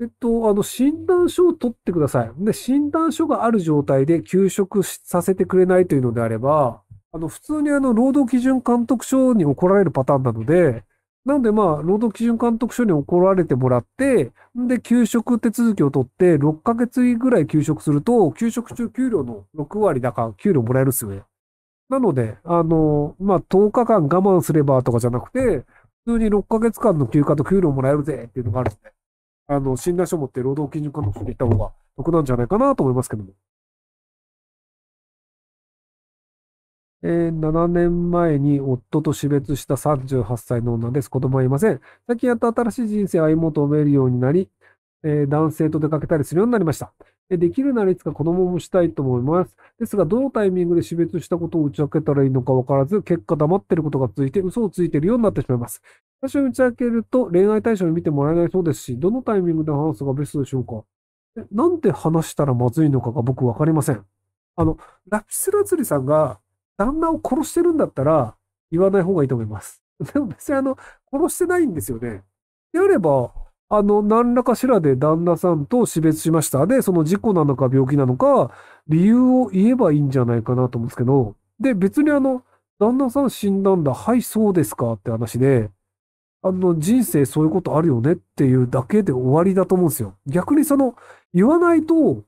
えっと、あの、診断書を取ってください。で、診断書がある状態で休職させてくれないというのであれば、あの、普通にあの、労働基準監督署に怒られるパターンなので、なんでまあ、労働基準監督署に怒られてもらって、で、休職手続きを取って、6ヶ月ぐらい休職すると、休職中給料の6割だから給料もらえるっすよね。なので、あの、まあ、10日間我慢すればとかじゃなくて、普通に6ヶ月間の休暇と給料もらえるぜっていうのがあるんですね。あの、診断書を持って労働基準監督しに行った方が得なんじゃないかなと思いますけども。えー、7年前に夫と死別した38歳の女です。子供はいません。最近やっと新しい人生を歩もうと思えるようになり、えー、男性と出かけたりするようになりました。できるならいつか子供もしたいと思います。ですが、どのタイミングで死別したことを打ち明けたらいいのかわからず、結果黙ってることが続いて、嘘をついているようになってしまいます。私を打ち明けると恋愛対象に見てもらえないそうですし、どのタイミングで話すがベストでしょうかなんで話したらまずいのかが僕わかりません。あの、ラピスラズリさんが旦那を殺してるんだったら言わない方がいいと思います。でも別にあの、殺してないんですよね。であれば、あの、何らかしらで旦那さんと死別しました。で、その事故なのか病気なのか、理由を言えばいいんじゃないかなと思うんですけど、で、別にあの、旦那さん死んだんだ、はい、そうですかって話で、あの、人生そういうことあるよねっていうだけで終わりだと思うんですよ。逆にその、言わないと、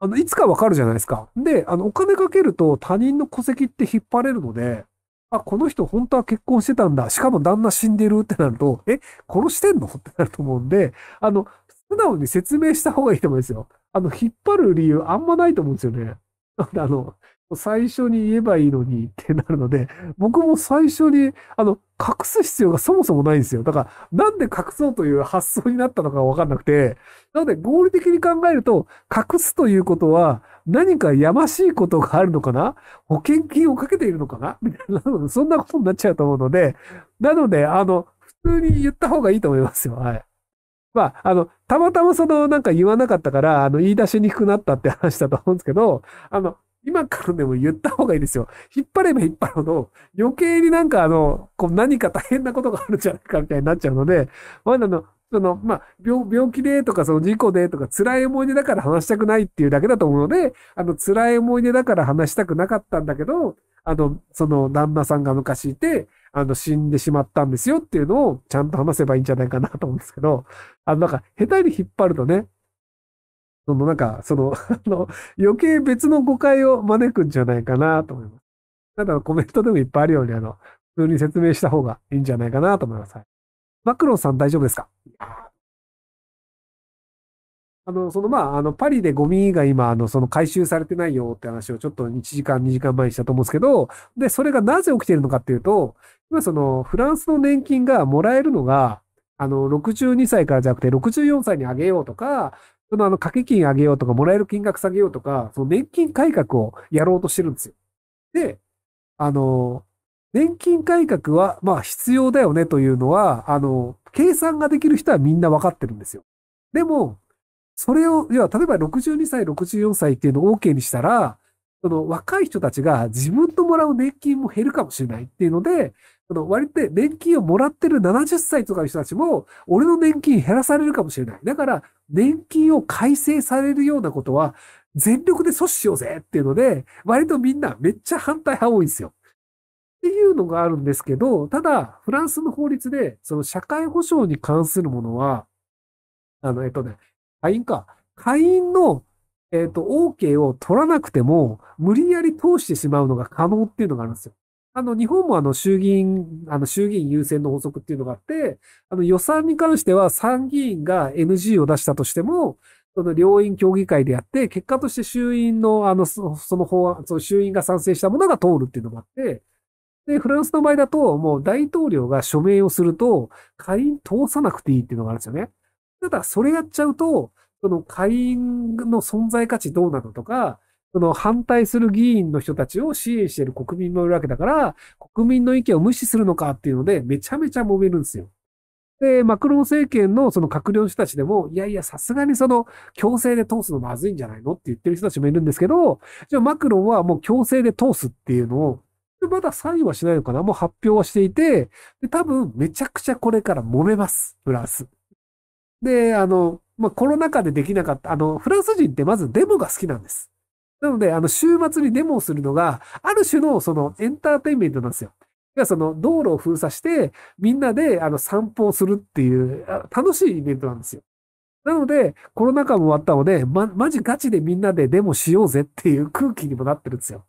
あの、いつかわかるじゃないですか。で、あの、お金かけると他人の戸籍って引っ張れるので、あ、この人本当は結婚してたんだ。しかも旦那死んでるってなると、え、殺してんのってなると思うんで、あの、素直に説明した方がいいと思うんですよ。あの、引っ張る理由あんまないと思うんですよね。なんであの、最初に言えばいいのにってなるので、僕も最初に、あの、隠す必要がそもそもないんですよ。だから、なんで隠そうという発想になったのかわかんなくて、なので合理的に考えると、隠すということは、何かやましいことがあるのかな保険金をかけているのかなみたいな、そんなことになっちゃうと思うので、なので、あの、普通に言った方がいいと思いますよ。はい。まあ、あの、たまたまその、なんか言わなかったから、あの、言い出しにくくなったって話だと思うんですけど、あの、今からでも言った方がいいですよ。引っ張れば引っ張るほど、余計になんかあの、こう何か大変なことがあるんじゃないかみたいになっちゃうので、まだあの、その、まあ、病、病気でとか、その事故でとか、辛い思い出だから話したくないっていうだけだと思うので、あの、辛い思い出だから話したくなかったんだけど、あの、その旦那さんが昔いて、あの、死んでしまったんですよっていうのをちゃんと話せばいいんじゃないかなと思うんですけど、あの、なんか、下手に引っ張るとね、そのなんか、その あの、余計別の誤解を招くんじゃないかなと思います。ただコメントでもいっぱいあるように、あの、普通に説明した方がいいんじゃないかなと思います。はい、マクロンさん大丈夫ですかあの、そのまあ、あの、パリでゴミが今、あの、その回収されてないよって話をちょっと1時間、2時間前にしたと思うんですけど、で、それがなぜ起きてるのかっていうと、今その、フランスの年金がもらえるのが、あの、62歳からじゃなくて64歳に上げようとか、そのあの、掛け金上げようとか、もらえる金額下げようとか、その年金改革をやろうとしてるんですよ。で、あの、年金改革は、まあ必要だよねというのは、あの、計算ができる人はみんなわかってるんですよ。でも、それを、要は、例えば62歳、64歳っていうのを OK にしたら、その若い人たちが自分ともらう年金も減るかもしれないっていうので、の、割って年金をもらってる70歳とかの人たちも、俺の年金減らされるかもしれない。だから、年金を改正されるようなことは、全力で阻止しようぜっていうので、割とみんなめっちゃ反対派多いんですよ。っていうのがあるんですけど、ただ、フランスの法律で、その社会保障に関するものは、あの、えっとね、会員か。会員の、えっと、OK を取らなくても、無理やり通してしまうのが可能っていうのがあるんですよ。あの、日本もあの、衆議院、あの、衆議院優先の法則っていうのがあって、あの、予算に関しては参議院が NG を出したとしても、その両院協議会でやって、結果として衆院の、あの、その法案、その衆院が賛成したものが通るっていうのもあって、で、フランスの場合だと、もう大統領が署名をすると、下院通さなくていいっていうのがあるんですよね。ただ、それやっちゃうと、その下院の存在価値どうなのとか、その反対する議員の人たちを支援している国民もいるわけだから、国民の意見を無視するのかっていうので、めちゃめちゃ揉めるんですよ。で、マクロン政権のその閣僚の人たちでも、いやいや、さすがにその強制で通すのまずいんじゃないのって言ってる人たちもいるんですけど、じゃあマクロンはもう強制で通すっていうのを、まだサインはしないのかなもう発表はしていて、で、多分めちゃくちゃこれから揉めます、フランス。で、あの、まあ、コロナ禍でできなかった、あの、フランス人ってまずデモが好きなんです。なので、あの、週末にデモをするのが、ある種の、その、エンターテインメントなんですよ。がその道路を封鎖して、みんなであの散歩をするっていう、楽しいイベントなんですよ。なので、コロナ禍も終わったので、ま、マジガチでみんなでデモしようぜっていう空気にもなってるんですよ。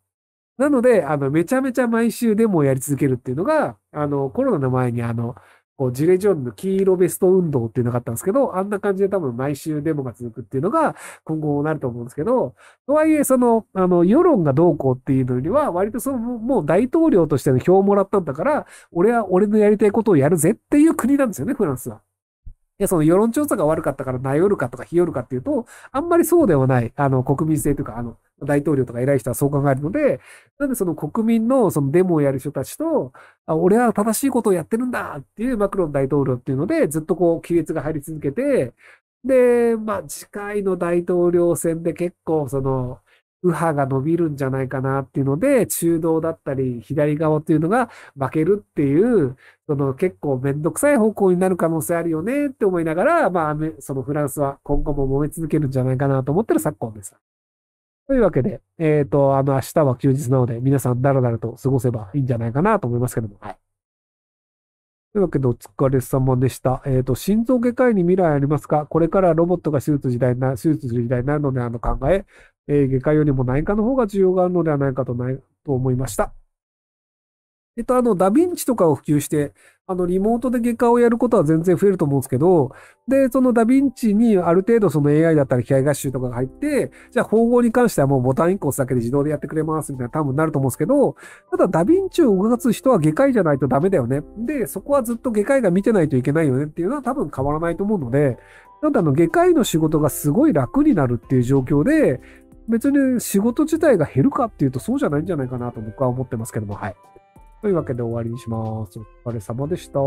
なので、あの、めちゃめちゃ毎週デモをやり続けるっていうのが、あの、コロナの前にあの、こう、ジレジョンの黄色ベスト運動っていうのがあったんですけど、あんな感じで多分毎週デモが続くっていうのが今後もなると思うんですけど、とはいえ、その、あの、世論がどうこうっていうのよりは、割とその、もう大統領としての票をもらったんだから、俺は俺のやりたいことをやるぜっていう国なんですよね、フランスは。や、その世論調査が悪かったからなよるかとかひよるかっていうと、あんまりそうではない、あの、国民性というか、あの、大統領とか偉い人はそう考えるので、なんでその国民のそのデモをやる人たちと、あ俺は正しいことをやってるんだっていうマクロン大統領っていうので、ずっとこう、亀裂が入り続けて、で、まあ、次回の大統領選で結構その、右派が伸びるんじゃないかなっていうので、中道だったり左側っていうのが負けるっていう、その結構めんどくさい方向になる可能性あるよねって思いながら、まあ、そのフランスは今後も揉め続けるんじゃないかなと思ってる昨今です。というわけで、えっ、ー、と、あの、明日は休日なので、皆さんだらだらと過ごせばいいんじゃないかなと思いますけども。はい。というわけで、お疲れ様でした。えっ、ー、と、心臓外科医に未来ありますかこれからロボットが手術時代な、手術する時代になるのではの考え、えー、外科よりも内科の方が需要があるのではないかとない、と思いました。えっと、あの、ダヴィンチとかを普及して、あの、リモートで外科をやることは全然増えると思うんですけど、で、そのダヴィンチにある程度その AI だったり機械学習とかが入って、じゃあ縫合に関してはもうボタン1個押すだけで自動でやってくれますみたいな多分なると思うんですけど、ただダヴィンチを動かす人は外科医じゃないとダメだよね。で、そこはずっと外科医が見てないといけないよねっていうのは多分変わらないと思うので、なんだあの、外科医の仕事がすごい楽になるっていう状況で、別に仕事自体が減るかっていうとそうじゃないんじゃないかなと僕は思ってますけども、はい。というわけで終わりにします。お疲れ様でした。